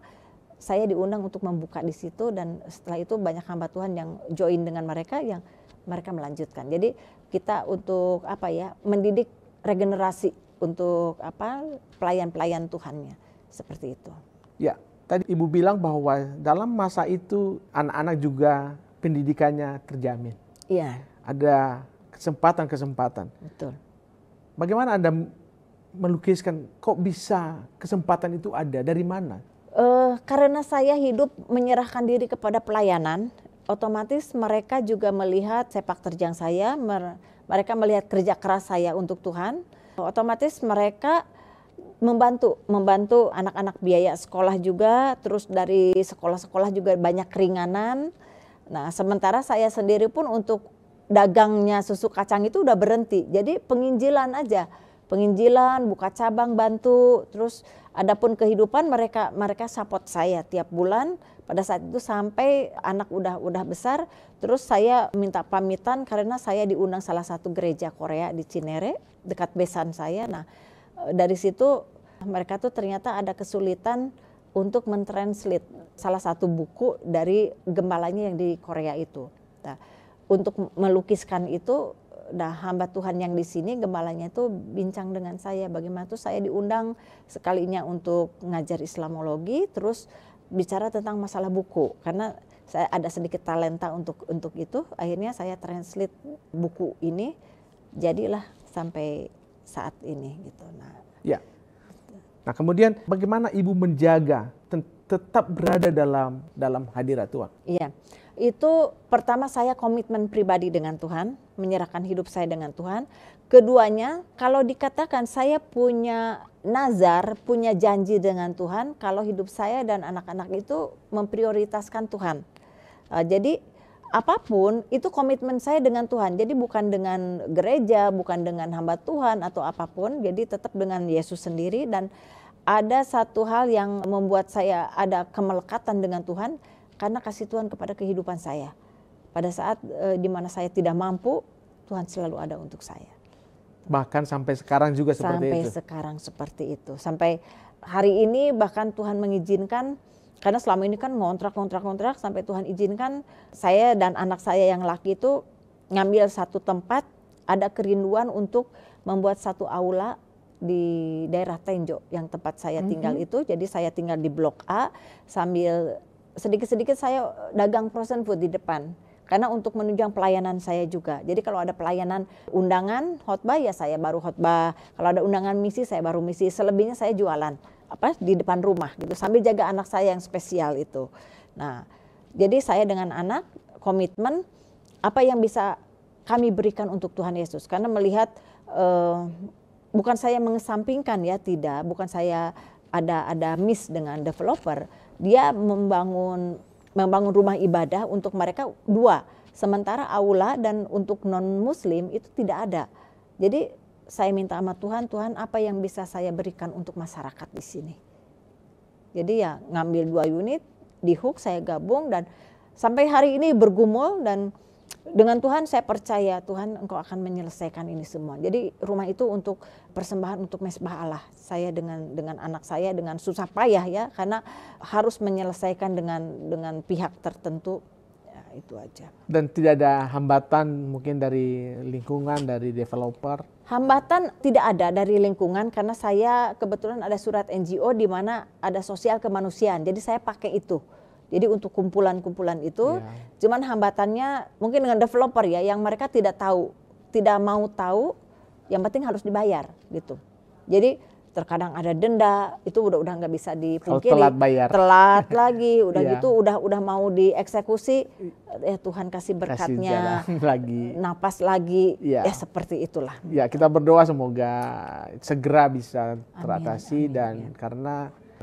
saya diundang untuk membuka di situ dan setelah itu banyak hamba Tuhan yang join dengan mereka yang mereka melanjutkan. Jadi kita untuk apa ya mendidik regenerasi untuk apa pelayan-pelayan Tuhannya seperti itu. Ya, tadi Ibu bilang bahwa dalam masa itu anak-anak juga pendidikannya terjamin. Iya. Ada kesempatan-kesempatan. Betul. Bagaimana Anda melukiskan kok bisa kesempatan itu ada dari mana? Uh, karena saya hidup menyerahkan diri kepada pelayanan, otomatis mereka juga melihat sepak terjang saya, mer mereka melihat kerja keras saya untuk Tuhan. Otomatis mereka membantu, membantu anak-anak biaya sekolah juga, terus dari sekolah-sekolah juga banyak keringanan. Nah, sementara saya sendiri pun untuk dagangnya susu kacang itu udah berhenti. Jadi penginjilan aja, penginjilan, buka cabang, bantu, terus Adapun kehidupan mereka mereka support saya tiap bulan pada saat itu sampai anak udah udah besar terus saya minta pamitan karena saya diundang salah satu gereja Korea di Cinere dekat besan saya. Nah, eh, dari situ mereka tuh ternyata ada kesulitan untuk mentranslate salah satu buku dari gembalanya yang di Korea itu. Nah, untuk melukiskan itu nah hamba Tuhan yang di sini gembalanya itu bincang dengan saya bagaimana tuh saya diundang sekalinya untuk ngajar Islamologi terus bicara tentang masalah buku karena saya ada sedikit talenta untuk untuk itu akhirnya saya translate buku ini jadilah sampai saat ini gitu nah ya nah kemudian bagaimana ibu menjaga tetap berada dalam dalam hadirat Tuhan iya itu pertama saya komitmen pribadi dengan Tuhan, menyerahkan hidup saya dengan Tuhan. Keduanya, kalau dikatakan saya punya nazar, punya janji dengan Tuhan, kalau hidup saya dan anak-anak itu memprioritaskan Tuhan. Eh, jadi apapun itu komitmen saya dengan Tuhan. Jadi bukan dengan gereja, bukan dengan hamba Tuhan atau apapun. Jadi tetap dengan Yesus sendiri dan ada satu hal yang membuat saya ada kemelekatan dengan Tuhan karena kasih Tuhan kepada kehidupan saya. Pada saat e, di mana saya tidak mampu, Tuhan selalu ada untuk saya. Bahkan sampai sekarang juga seperti sampai itu. Sampai sekarang seperti itu. Sampai hari ini bahkan Tuhan mengizinkan karena selama ini kan ngontrak ngontrak ngontrak sampai Tuhan izinkan saya dan anak saya yang laki itu ngambil satu tempat ada kerinduan untuk membuat satu aula di daerah Tenjo yang tempat saya tinggal mm -hmm. itu jadi saya tinggal di blok A sambil sedikit-sedikit saya dagang frozen food di depan karena untuk menunjang pelayanan saya juga. Jadi kalau ada pelayanan undangan khotbah ya saya baru khotbah. Kalau ada undangan misi saya baru misi. Selebihnya saya jualan apa di depan rumah gitu sambil jaga anak saya yang spesial itu. Nah, jadi saya dengan anak komitmen apa yang bisa kami berikan untuk Tuhan Yesus karena melihat eh, bukan saya mengesampingkan ya tidak, bukan saya ada ada miss dengan developer, dia membangun membangun rumah ibadah untuk mereka dua sementara aula dan untuk non muslim itu tidak ada jadi saya minta sama Tuhan Tuhan apa yang bisa saya berikan untuk masyarakat di sini jadi ya ngambil dua unit di hook saya gabung dan sampai hari ini bergumul dan dengan Tuhan saya percaya Tuhan engkau akan menyelesaikan ini semua. Jadi rumah itu untuk persembahan untuk mesbah Allah. Saya dengan dengan anak saya dengan susah payah ya karena harus menyelesaikan dengan dengan pihak tertentu ya, itu aja. Dan tidak ada hambatan mungkin dari lingkungan dari developer. Hambatan tidak ada dari lingkungan karena saya kebetulan ada surat NGO di mana ada sosial kemanusiaan. Jadi saya pakai itu jadi untuk kumpulan-kumpulan itu, yeah. cuman hambatannya mungkin dengan developer ya, yang mereka tidak tahu, tidak mau tahu, yang penting harus dibayar gitu. Jadi terkadang ada denda itu udah udah nggak bisa dipungkiri Kalau telat bayar telat lagi udah yeah. gitu udah udah mau dieksekusi ya Tuhan kasih berkatnya kasih lagi napas lagi yeah. ya seperti itulah ya yeah, kita berdoa semoga segera bisa teratasi amin, amin, dan amin. karena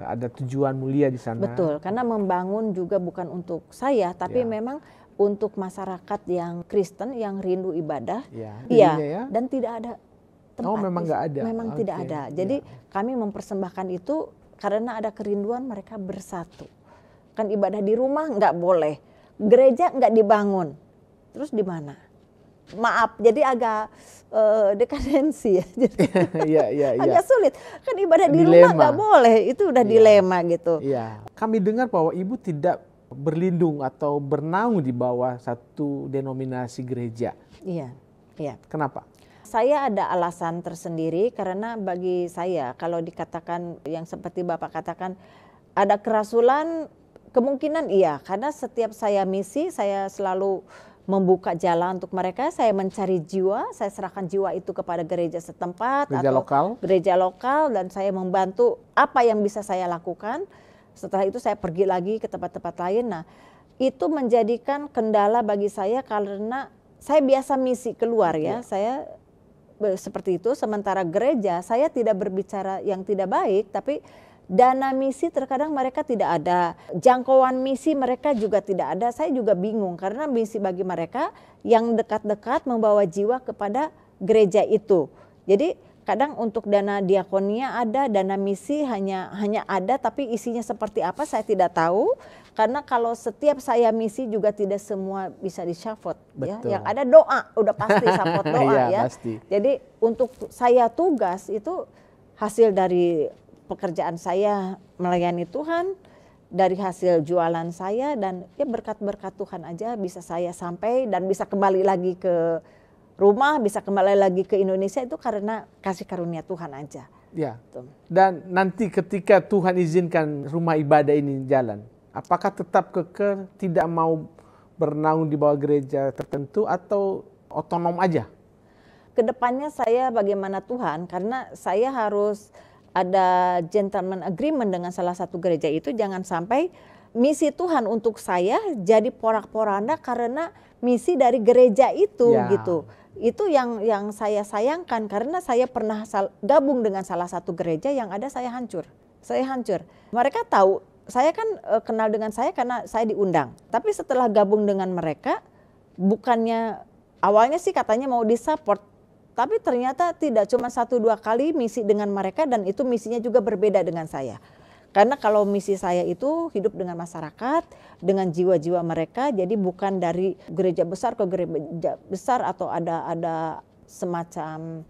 ada tujuan mulia di sana. Betul, karena membangun juga bukan untuk saya, tapi ya. memang untuk masyarakat yang Kristen yang rindu ibadah. Ya, iya. Ya. ya. Dan tidak ada tempat. Oh, memang nggak ada. Memang okay. tidak ada. Jadi ya. kami mempersembahkan itu karena ada kerinduan mereka bersatu. Kan ibadah di rumah nggak boleh, gereja nggak dibangun, terus di mana? Maaf, jadi agak uh, dekadensi ya. Jadi yeah, yeah, yeah. Iya. agak sulit. Kan ibadah dilema. di rumah nggak boleh, itu udah yeah. dilema gitu. Yeah. Kami dengar bahwa ibu tidak berlindung atau bernaung di bawah satu denominasi gereja. Iya, yeah. iya. Kenapa? Saya ada alasan tersendiri karena bagi saya kalau dikatakan yang seperti Bapak katakan ada kerasulan kemungkinan iya karena setiap saya misi saya selalu membuka jalan untuk mereka. Saya mencari jiwa, saya serahkan jiwa itu kepada gereja setempat gereja atau lokal. gereja lokal dan saya membantu apa yang bisa saya lakukan. Setelah itu saya pergi lagi ke tempat-tempat lain. Nah, itu menjadikan kendala bagi saya karena saya biasa misi keluar ya. ya. Saya seperti itu sementara gereja saya tidak berbicara yang tidak baik tapi dana misi terkadang mereka tidak ada, jangkauan misi mereka juga tidak ada. Saya juga bingung karena misi bagi mereka yang dekat-dekat membawa jiwa kepada gereja itu. Jadi kadang untuk dana diakonia ada, dana misi hanya hanya ada tapi isinya seperti apa saya tidak tahu karena kalau setiap saya misi juga tidak semua bisa di ya. Yang ada doa udah pasti support doa ya. ya. Pasti. Jadi untuk saya tugas itu hasil dari pekerjaan saya melayani Tuhan dari hasil jualan saya dan ya berkat-berkat Tuhan aja bisa saya sampai dan bisa kembali lagi ke rumah, bisa kembali lagi ke Indonesia itu karena kasih karunia Tuhan aja. Ya. Dan nanti ketika Tuhan izinkan rumah ibadah ini jalan, apakah tetap keker tidak mau bernaung di bawah gereja tertentu atau otonom aja? Kedepannya saya bagaimana Tuhan karena saya harus ada gentleman agreement dengan salah satu gereja itu jangan sampai misi Tuhan untuk saya jadi porak-poranda karena misi dari gereja itu ya. gitu. Itu yang yang saya sayangkan karena saya pernah sal, gabung dengan salah satu gereja yang ada saya hancur. Saya hancur. Mereka tahu saya kan e, kenal dengan saya karena saya diundang. Tapi setelah gabung dengan mereka bukannya awalnya sih katanya mau disupport tapi ternyata tidak cuma satu dua kali misi dengan mereka dan itu misinya juga berbeda dengan saya. Karena kalau misi saya itu hidup dengan masyarakat, dengan jiwa-jiwa mereka, jadi bukan dari gereja besar ke gereja besar atau ada ada semacam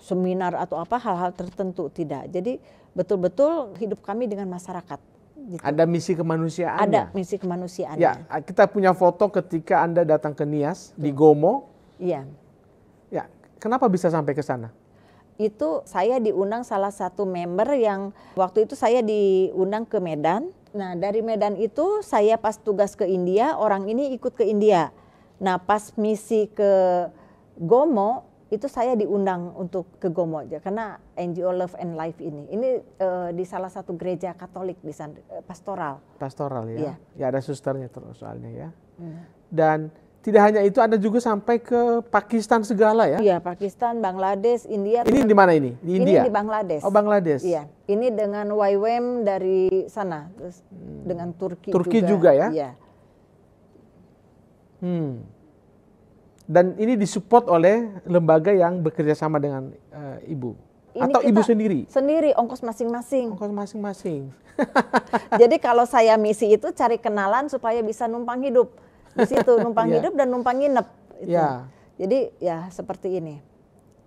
seminar atau apa hal-hal tertentu tidak. Jadi betul-betul hidup kami dengan masyarakat. Gitu. Ada misi kemanusiaan. Ada misi kemanusiaan. Ya, kita punya foto ketika Anda datang ke Nias Tuh. di Gomo. Iya. Kenapa bisa sampai ke sana? Itu saya diundang salah satu member yang waktu itu saya diundang ke Medan. Nah, dari Medan itu saya pas tugas ke India, orang ini ikut ke India. Nah, pas misi ke Gomo itu saya diundang untuk ke Gomo aja karena NGO Love and Life ini. Ini uh, di salah satu gereja Katolik di sana, eh, pastoral. Pastoral ya. Yeah. ya ada susternya terus soalnya ya. Mm. Dan tidak hanya itu, ada juga sampai ke Pakistan segala ya? Iya, Pakistan, Bangladesh, India. Ini di mana ini? Di India? Ini di Bangladesh. Oh, Bangladesh. Iya, ini dengan YWAM dari sana, terus hmm. dengan Turki, Turki juga. juga ya? Iya. Hmm. Dan ini disupport oleh lembaga yang bekerja sama dengan uh, ibu? ini atau ibu sendiri? Sendiri, ongkos masing-masing. Ongkos masing-masing. Jadi kalau saya misi itu cari kenalan supaya bisa numpang hidup di situ numpang yeah. hidup dan numpang nginep. Iya. Yeah. Jadi ya seperti ini.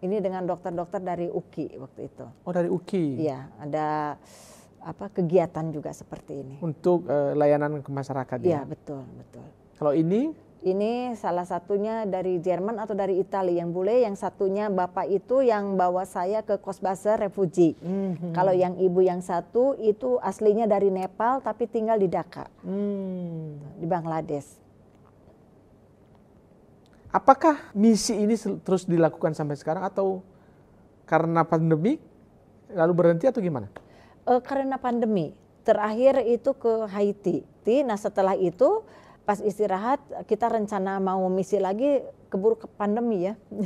Ini dengan dokter-dokter dari UKI waktu itu. Oh dari UKI. Iya ada apa kegiatan juga seperti ini. Untuk uh, layanan ke masyarakat. Ya? Iya ya, betul betul. Kalau ini? Ini salah satunya dari Jerman atau dari Italia yang boleh, yang satunya bapak itu yang bawa saya ke Kosbase Refugee. Mm -hmm. Kalau yang ibu yang satu itu aslinya dari Nepal tapi tinggal di Dhaka, mm. di Bangladesh. Apakah misi ini terus dilakukan sampai sekarang atau karena pandemi lalu berhenti atau gimana? E, karena pandemi. Terakhir itu ke Haiti. Nah setelah itu pas istirahat kita rencana mau misi lagi keburu ke pandemi ya.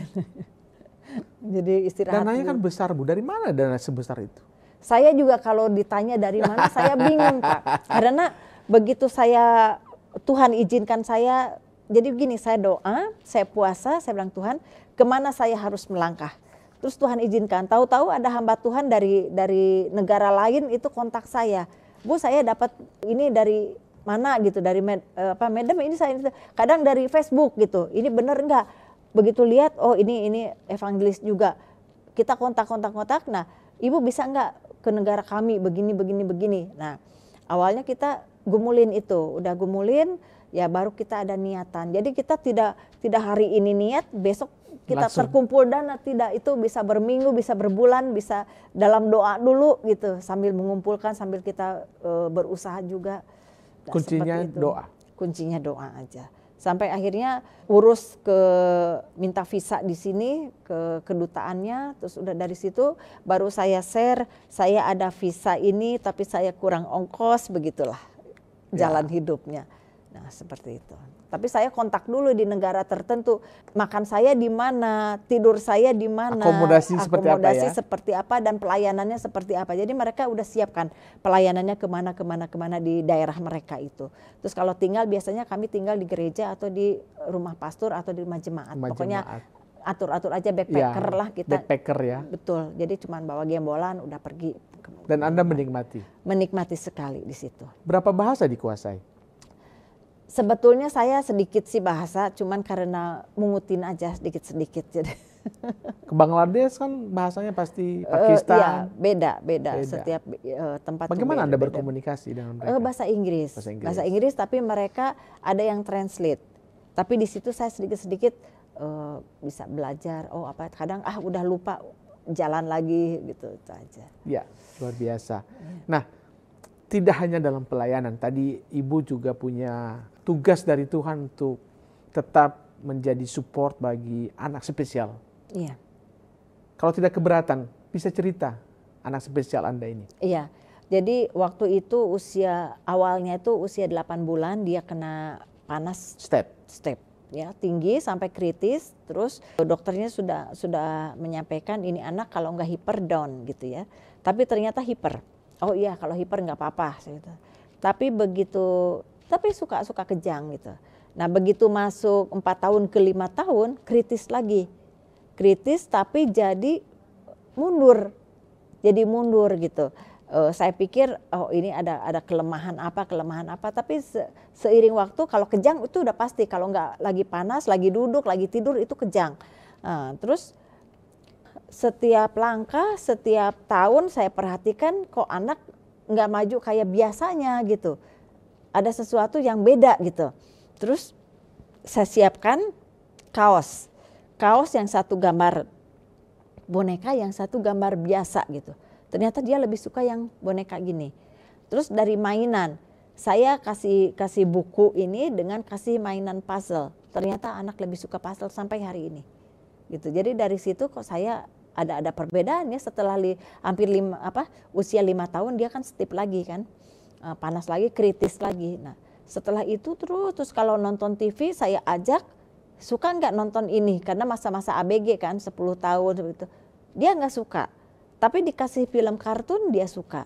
Jadi istirahat. Dananya kan dulu. kan besar Bu. Dari mana dana sebesar itu? Saya juga kalau ditanya dari mana saya bingung Pak. Karena begitu saya Tuhan izinkan saya jadi begini saya doa, saya puasa, saya bilang Tuhan kemana saya harus melangkah. Terus Tuhan izinkan, tahu-tahu ada hamba Tuhan dari dari negara lain itu kontak saya. Bu saya dapat ini dari mana gitu dari med, eh, apa medem ini saya kadang dari Facebook gitu. Ini bener enggak? Begitu lihat oh ini ini evangelis juga. Kita kontak-kontak-kontak. Nah, Ibu bisa enggak ke negara kami begini begini begini. Nah, awalnya kita gumulin itu, udah gumulin ya baru kita ada niatan. Jadi kita tidak tidak hari ini niat, besok kita Langsung. terkumpul dana tidak itu bisa berminggu, bisa berbulan, bisa dalam doa dulu gitu sambil mengumpulkan sambil kita e, berusaha juga. Nah, Kuncinya doa. Kuncinya doa aja. Sampai akhirnya urus ke minta visa di sini ke kedutaannya, terus udah dari situ baru saya share, saya ada visa ini tapi saya kurang ongkos begitulah ya. jalan ya. hidupnya. Nah, seperti itu. Tapi saya kontak dulu di negara tertentu, makan saya di mana, tidur saya di mana, akomodasi, seperti akomodasi apa ya? seperti apa dan pelayanannya seperti apa. Jadi mereka udah siapkan pelayanannya kemana kemana kemana di daerah mereka itu. Terus kalau tinggal biasanya kami tinggal di gereja atau di rumah pastor atau di rumah jemaat. Rumah Pokoknya atur-atur aja backpacker ya, lah kita. Backpacker ya. Betul. Jadi cuma bawa gembolan udah pergi. Dan Anda menikmati. Menikmati sekali di situ. Berapa bahasa dikuasai? sebetulnya saya sedikit sih bahasa, cuman karena mengutin aja sedikit-sedikit. Jadi ke Bangladesh kan bahasanya pasti eh, Pakistan. Uh, iya, beda, beda, beda. Setiap uh, tempat. Bagaimana beda, Anda berkomunikasi beda. dengan mereka? Uh, bahasa Inggris. Bahasa Inggris. Bahasa Inggris tapi mereka ada yang translate. Tapi di situ saya sedikit-sedikit uh, bisa belajar. Oh, apa kadang ah udah lupa jalan lagi gitu itu aja. Ya, luar biasa. Nah, tidak hanya dalam pelayanan. Tadi ibu juga punya tugas dari Tuhan untuk tetap menjadi support bagi anak spesial. Iya. Kalau tidak keberatan, bisa cerita anak spesial Anda ini. Iya. Jadi waktu itu usia awalnya itu usia 8 bulan dia kena panas step step ya tinggi sampai kritis terus dokternya sudah sudah menyampaikan ini anak kalau nggak hiper down gitu ya tapi ternyata hiper oh iya kalau hiper nggak apa-apa gitu tapi begitu tapi suka-suka kejang gitu. Nah begitu masuk empat tahun ke lima tahun kritis lagi, kritis tapi jadi mundur, jadi mundur gitu. Uh, saya pikir oh ini ada ada kelemahan apa kelemahan apa tapi se seiring waktu kalau kejang itu udah pasti kalau nggak lagi panas lagi duduk lagi tidur itu kejang uh, terus setiap langkah setiap tahun saya perhatikan kok anak nggak maju kayak biasanya gitu ada sesuatu yang beda gitu. Terus saya siapkan kaos. Kaos yang satu gambar boneka, yang satu gambar biasa gitu. Ternyata dia lebih suka yang boneka gini. Terus dari mainan, saya kasih kasih buku ini dengan kasih mainan puzzle. Ternyata anak lebih suka puzzle sampai hari ini. Gitu. Jadi dari situ kok saya ada ada perbedaannya setelah li, hampir lima apa usia lima tahun dia kan setip lagi kan uh, panas lagi, kritis lagi. Nah, setelah itu terus terus kalau nonton TV saya ajak suka nggak nonton ini karena masa-masa ABG kan 10 tahun begitu. Dia nggak suka. Tapi dikasih film kartun dia suka.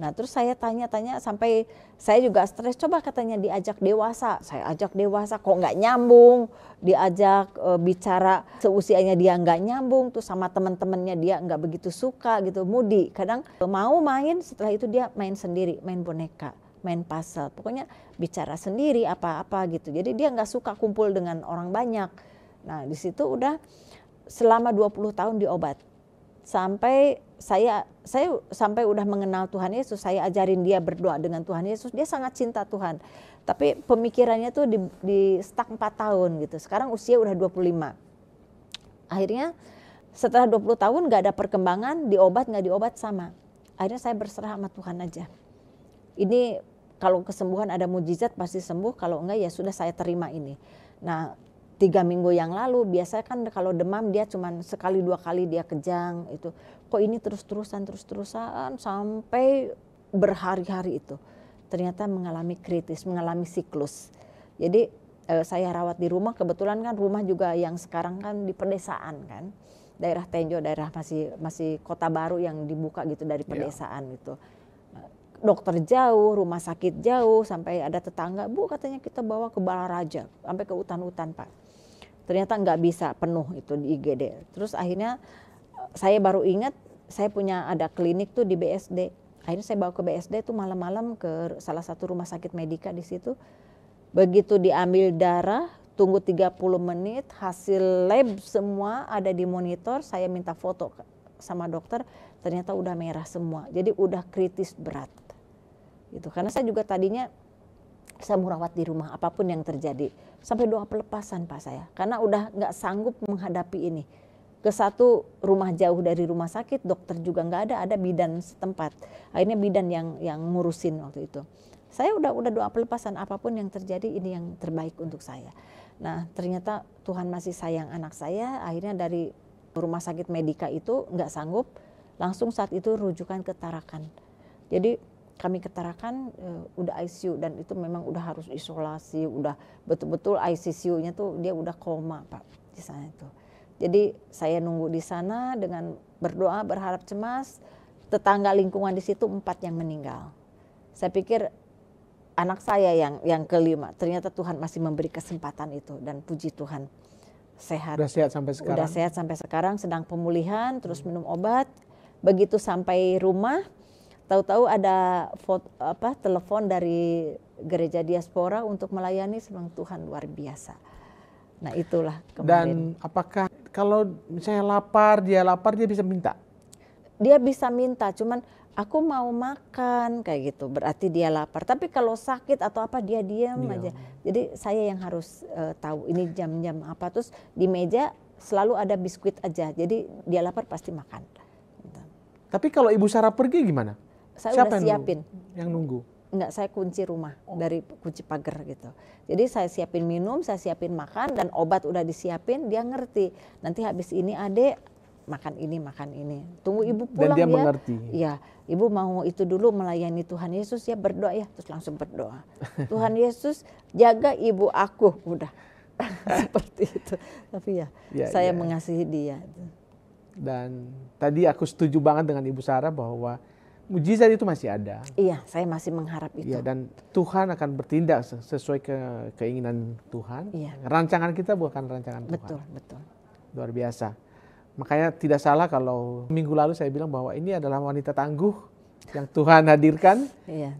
Nah terus saya tanya-tanya sampai saya juga stres. Coba katanya diajak dewasa, saya ajak dewasa kok nggak nyambung. Diajak e, bicara seusianya dia nggak nyambung, tuh sama teman-temannya dia nggak begitu suka gitu. Mudi kadang mau main setelah itu dia main sendiri, main boneka, main puzzle. Pokoknya bicara sendiri apa-apa gitu. Jadi dia nggak suka kumpul dengan orang banyak. Nah di situ udah selama 20 tahun diobat sampai saya saya sampai udah mengenal Tuhan Yesus, saya ajarin dia berdoa dengan Tuhan Yesus, dia sangat cinta Tuhan. Tapi pemikirannya tuh di, di stuck 4 tahun gitu. Sekarang usia udah 25. Akhirnya setelah 20 tahun nggak ada perkembangan, diobat nggak diobat sama. Akhirnya saya berserah sama Tuhan aja. Ini kalau kesembuhan ada mujizat pasti sembuh, kalau enggak ya sudah saya terima ini. Nah tiga minggu yang lalu biasanya kan kalau demam dia cuma sekali dua kali dia kejang itu kok ini terus terusan terus terusan sampai berhari-hari itu ternyata mengalami kritis mengalami siklus jadi eh, saya rawat di rumah kebetulan kan rumah juga yang sekarang kan di pedesaan kan daerah Tenjo daerah masih masih kota baru yang dibuka gitu dari iya. pedesaan yeah. itu eh, dokter jauh, rumah sakit jauh, sampai ada tetangga, Bu katanya kita bawa ke Balaraja, sampai ke hutan-hutan Pak ternyata nggak bisa penuh itu di IGD terus akhirnya saya baru ingat saya punya ada klinik tuh di BSD akhirnya saya bawa ke BSD tuh malam-malam ke salah satu rumah sakit medika di situ begitu diambil darah tunggu 30 menit hasil lab semua ada di monitor saya minta foto sama dokter ternyata udah merah semua jadi udah kritis berat gitu karena saya juga tadinya saya merawat di rumah apapun yang terjadi sampai doa pelepasan pak saya karena udah nggak sanggup menghadapi ini ke satu rumah jauh dari rumah sakit dokter juga nggak ada ada bidan setempat akhirnya bidan yang yang ngurusin waktu itu saya udah udah doa pelepasan apapun yang terjadi ini yang terbaik untuk saya nah ternyata Tuhan masih sayang anak saya akhirnya dari rumah sakit medika itu nggak sanggup langsung saat itu rujukan ke Tarakan jadi kami ketarakan uh, udah ICU dan itu memang udah harus isolasi, udah betul-betul ICU-nya tuh dia udah koma pak di sana itu. Jadi saya nunggu di sana dengan berdoa berharap cemas. Tetangga lingkungan di situ empat yang meninggal. Saya pikir anak saya yang yang kelima ternyata Tuhan masih memberi kesempatan itu dan puji Tuhan sehat. Sudah sehat sampai sekarang. Sudah sehat sampai sekarang sedang pemulihan terus hmm. minum obat. Begitu sampai rumah tahu-tahu ada foto, apa telepon dari gereja diaspora untuk melayani senang Tuhan luar biasa. Nah, itulah kemudian. Dan apakah kalau misalnya lapar, dia lapar dia bisa minta? Dia bisa minta, cuman aku mau makan kayak gitu. Berarti dia lapar. Tapi kalau sakit atau apa dia diam aja. Jadi saya yang harus uh, tahu ini jam-jam apa terus di meja selalu ada biskuit aja. Jadi dia lapar pasti makan. Tapi kalau ibu Sarah pergi gimana? saya Siapa udah yang siapin. Nunggu? Yang nunggu? Enggak, saya kunci rumah oh. dari kunci pagar gitu. Jadi saya siapin minum, saya siapin makan dan obat udah disiapin, dia ngerti. Nanti habis ini adek makan ini, makan ini. Tunggu hmm. ibu pulang Dan dia ya. mengerti. Iya, ibu mau itu dulu melayani Tuhan Yesus ya berdoa ya, terus langsung berdoa. Tuhan Yesus jaga ibu aku, udah seperti itu. Tapi ya, ya saya ya. mengasihi dia. Dan tadi aku setuju banget dengan Ibu Sarah bahwa mujizat itu masih ada. Iya, saya masih mengharap iya, itu. Iya, dan Tuhan akan bertindak sesuai ke keinginan Tuhan. Iya. Rancangan kita bukan rancangan Tuhan. Betul, betul. Luar biasa. Makanya tidak salah kalau minggu lalu saya bilang bahwa ini adalah wanita tangguh yang Tuhan hadirkan. iya.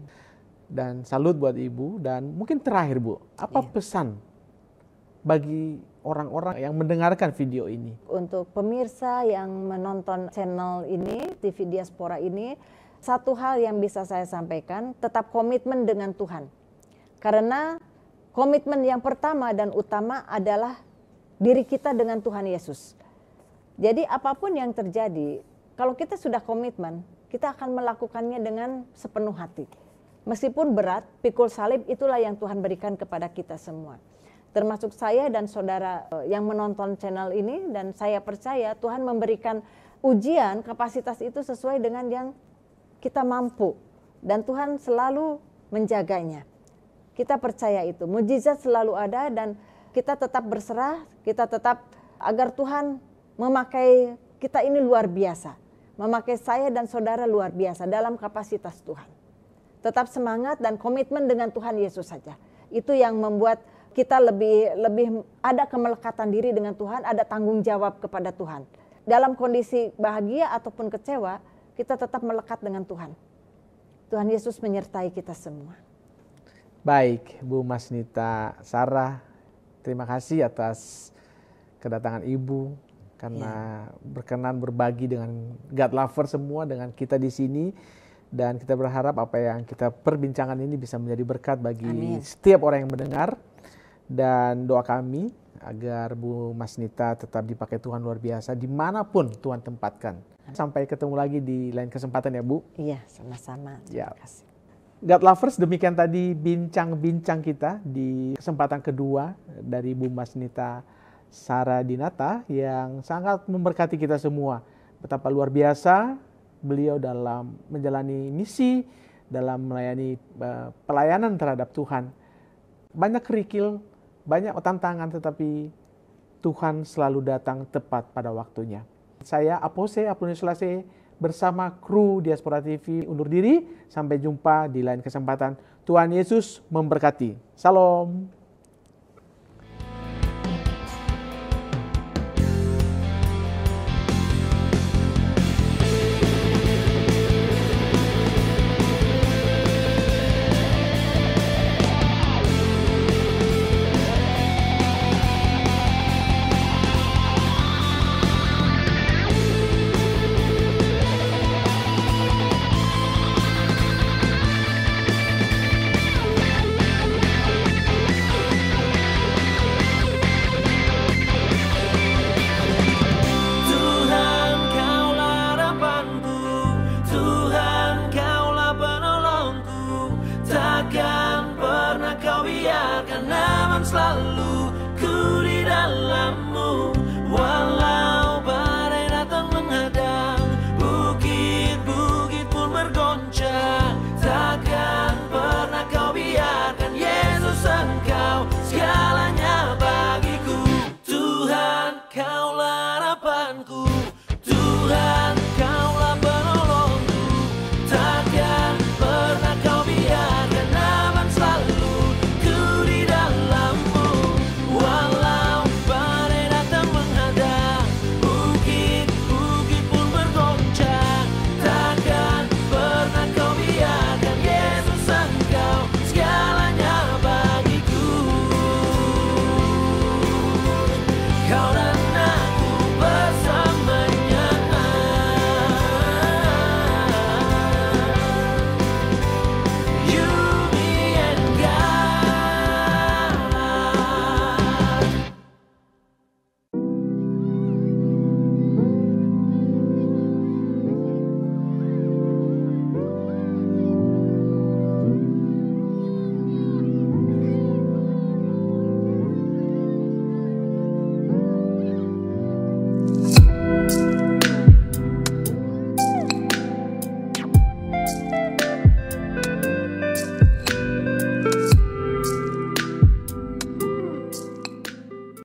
Dan salut buat Ibu dan mungkin terakhir Bu, apa iya. pesan bagi orang-orang yang mendengarkan video ini? Untuk pemirsa yang menonton channel ini, TV Diaspora ini, satu hal yang bisa saya sampaikan, tetap komitmen dengan Tuhan. Karena komitmen yang pertama dan utama adalah diri kita dengan Tuhan Yesus. Jadi apapun yang terjadi, kalau kita sudah komitmen, kita akan melakukannya dengan sepenuh hati. Meskipun berat, pikul salib itulah yang Tuhan berikan kepada kita semua. Termasuk saya dan saudara eh, yang menonton channel ini dan saya percaya Tuhan memberikan ujian kapasitas itu sesuai dengan yang kita mampu dan Tuhan selalu menjaganya. Kita percaya itu. Mujizat selalu ada dan kita tetap berserah, kita tetap agar Tuhan memakai kita ini luar biasa. Memakai saya dan saudara luar biasa dalam kapasitas Tuhan. Tetap semangat dan komitmen dengan Tuhan Yesus saja. Itu yang membuat kita lebih lebih ada kemelekatan diri dengan Tuhan, ada tanggung jawab kepada Tuhan. Dalam kondisi bahagia ataupun kecewa, kita tetap melekat dengan Tuhan. Tuhan Yesus menyertai kita semua. Baik, Bu Masnita Sarah, terima kasih atas kedatangan Ibu karena ya. berkenan berbagi dengan God lover semua dengan kita di sini dan kita berharap apa yang kita perbincangan ini bisa menjadi berkat bagi Amin. setiap orang yang mendengar dan doa kami agar Bu Mas Nita tetap dipakai Tuhan luar biasa dimanapun Tuhan tempatkan. Sampai ketemu lagi di lain kesempatan ya Bu. Iya, sama-sama. Terima ya. kasih. God Lovers, demikian tadi bincang-bincang kita di kesempatan kedua dari Bu Mas Nita Sarah Dinata yang sangat memberkati kita semua. Betapa luar biasa beliau dalam menjalani misi, dalam melayani eh, pelayanan terhadap Tuhan. Banyak kerikil banyak tantangan tetapi Tuhan selalu datang tepat pada waktunya. Saya Apose Apunisulase bersama kru Diaspora TV undur diri. Sampai jumpa di lain kesempatan. Tuhan Yesus memberkati. Salam.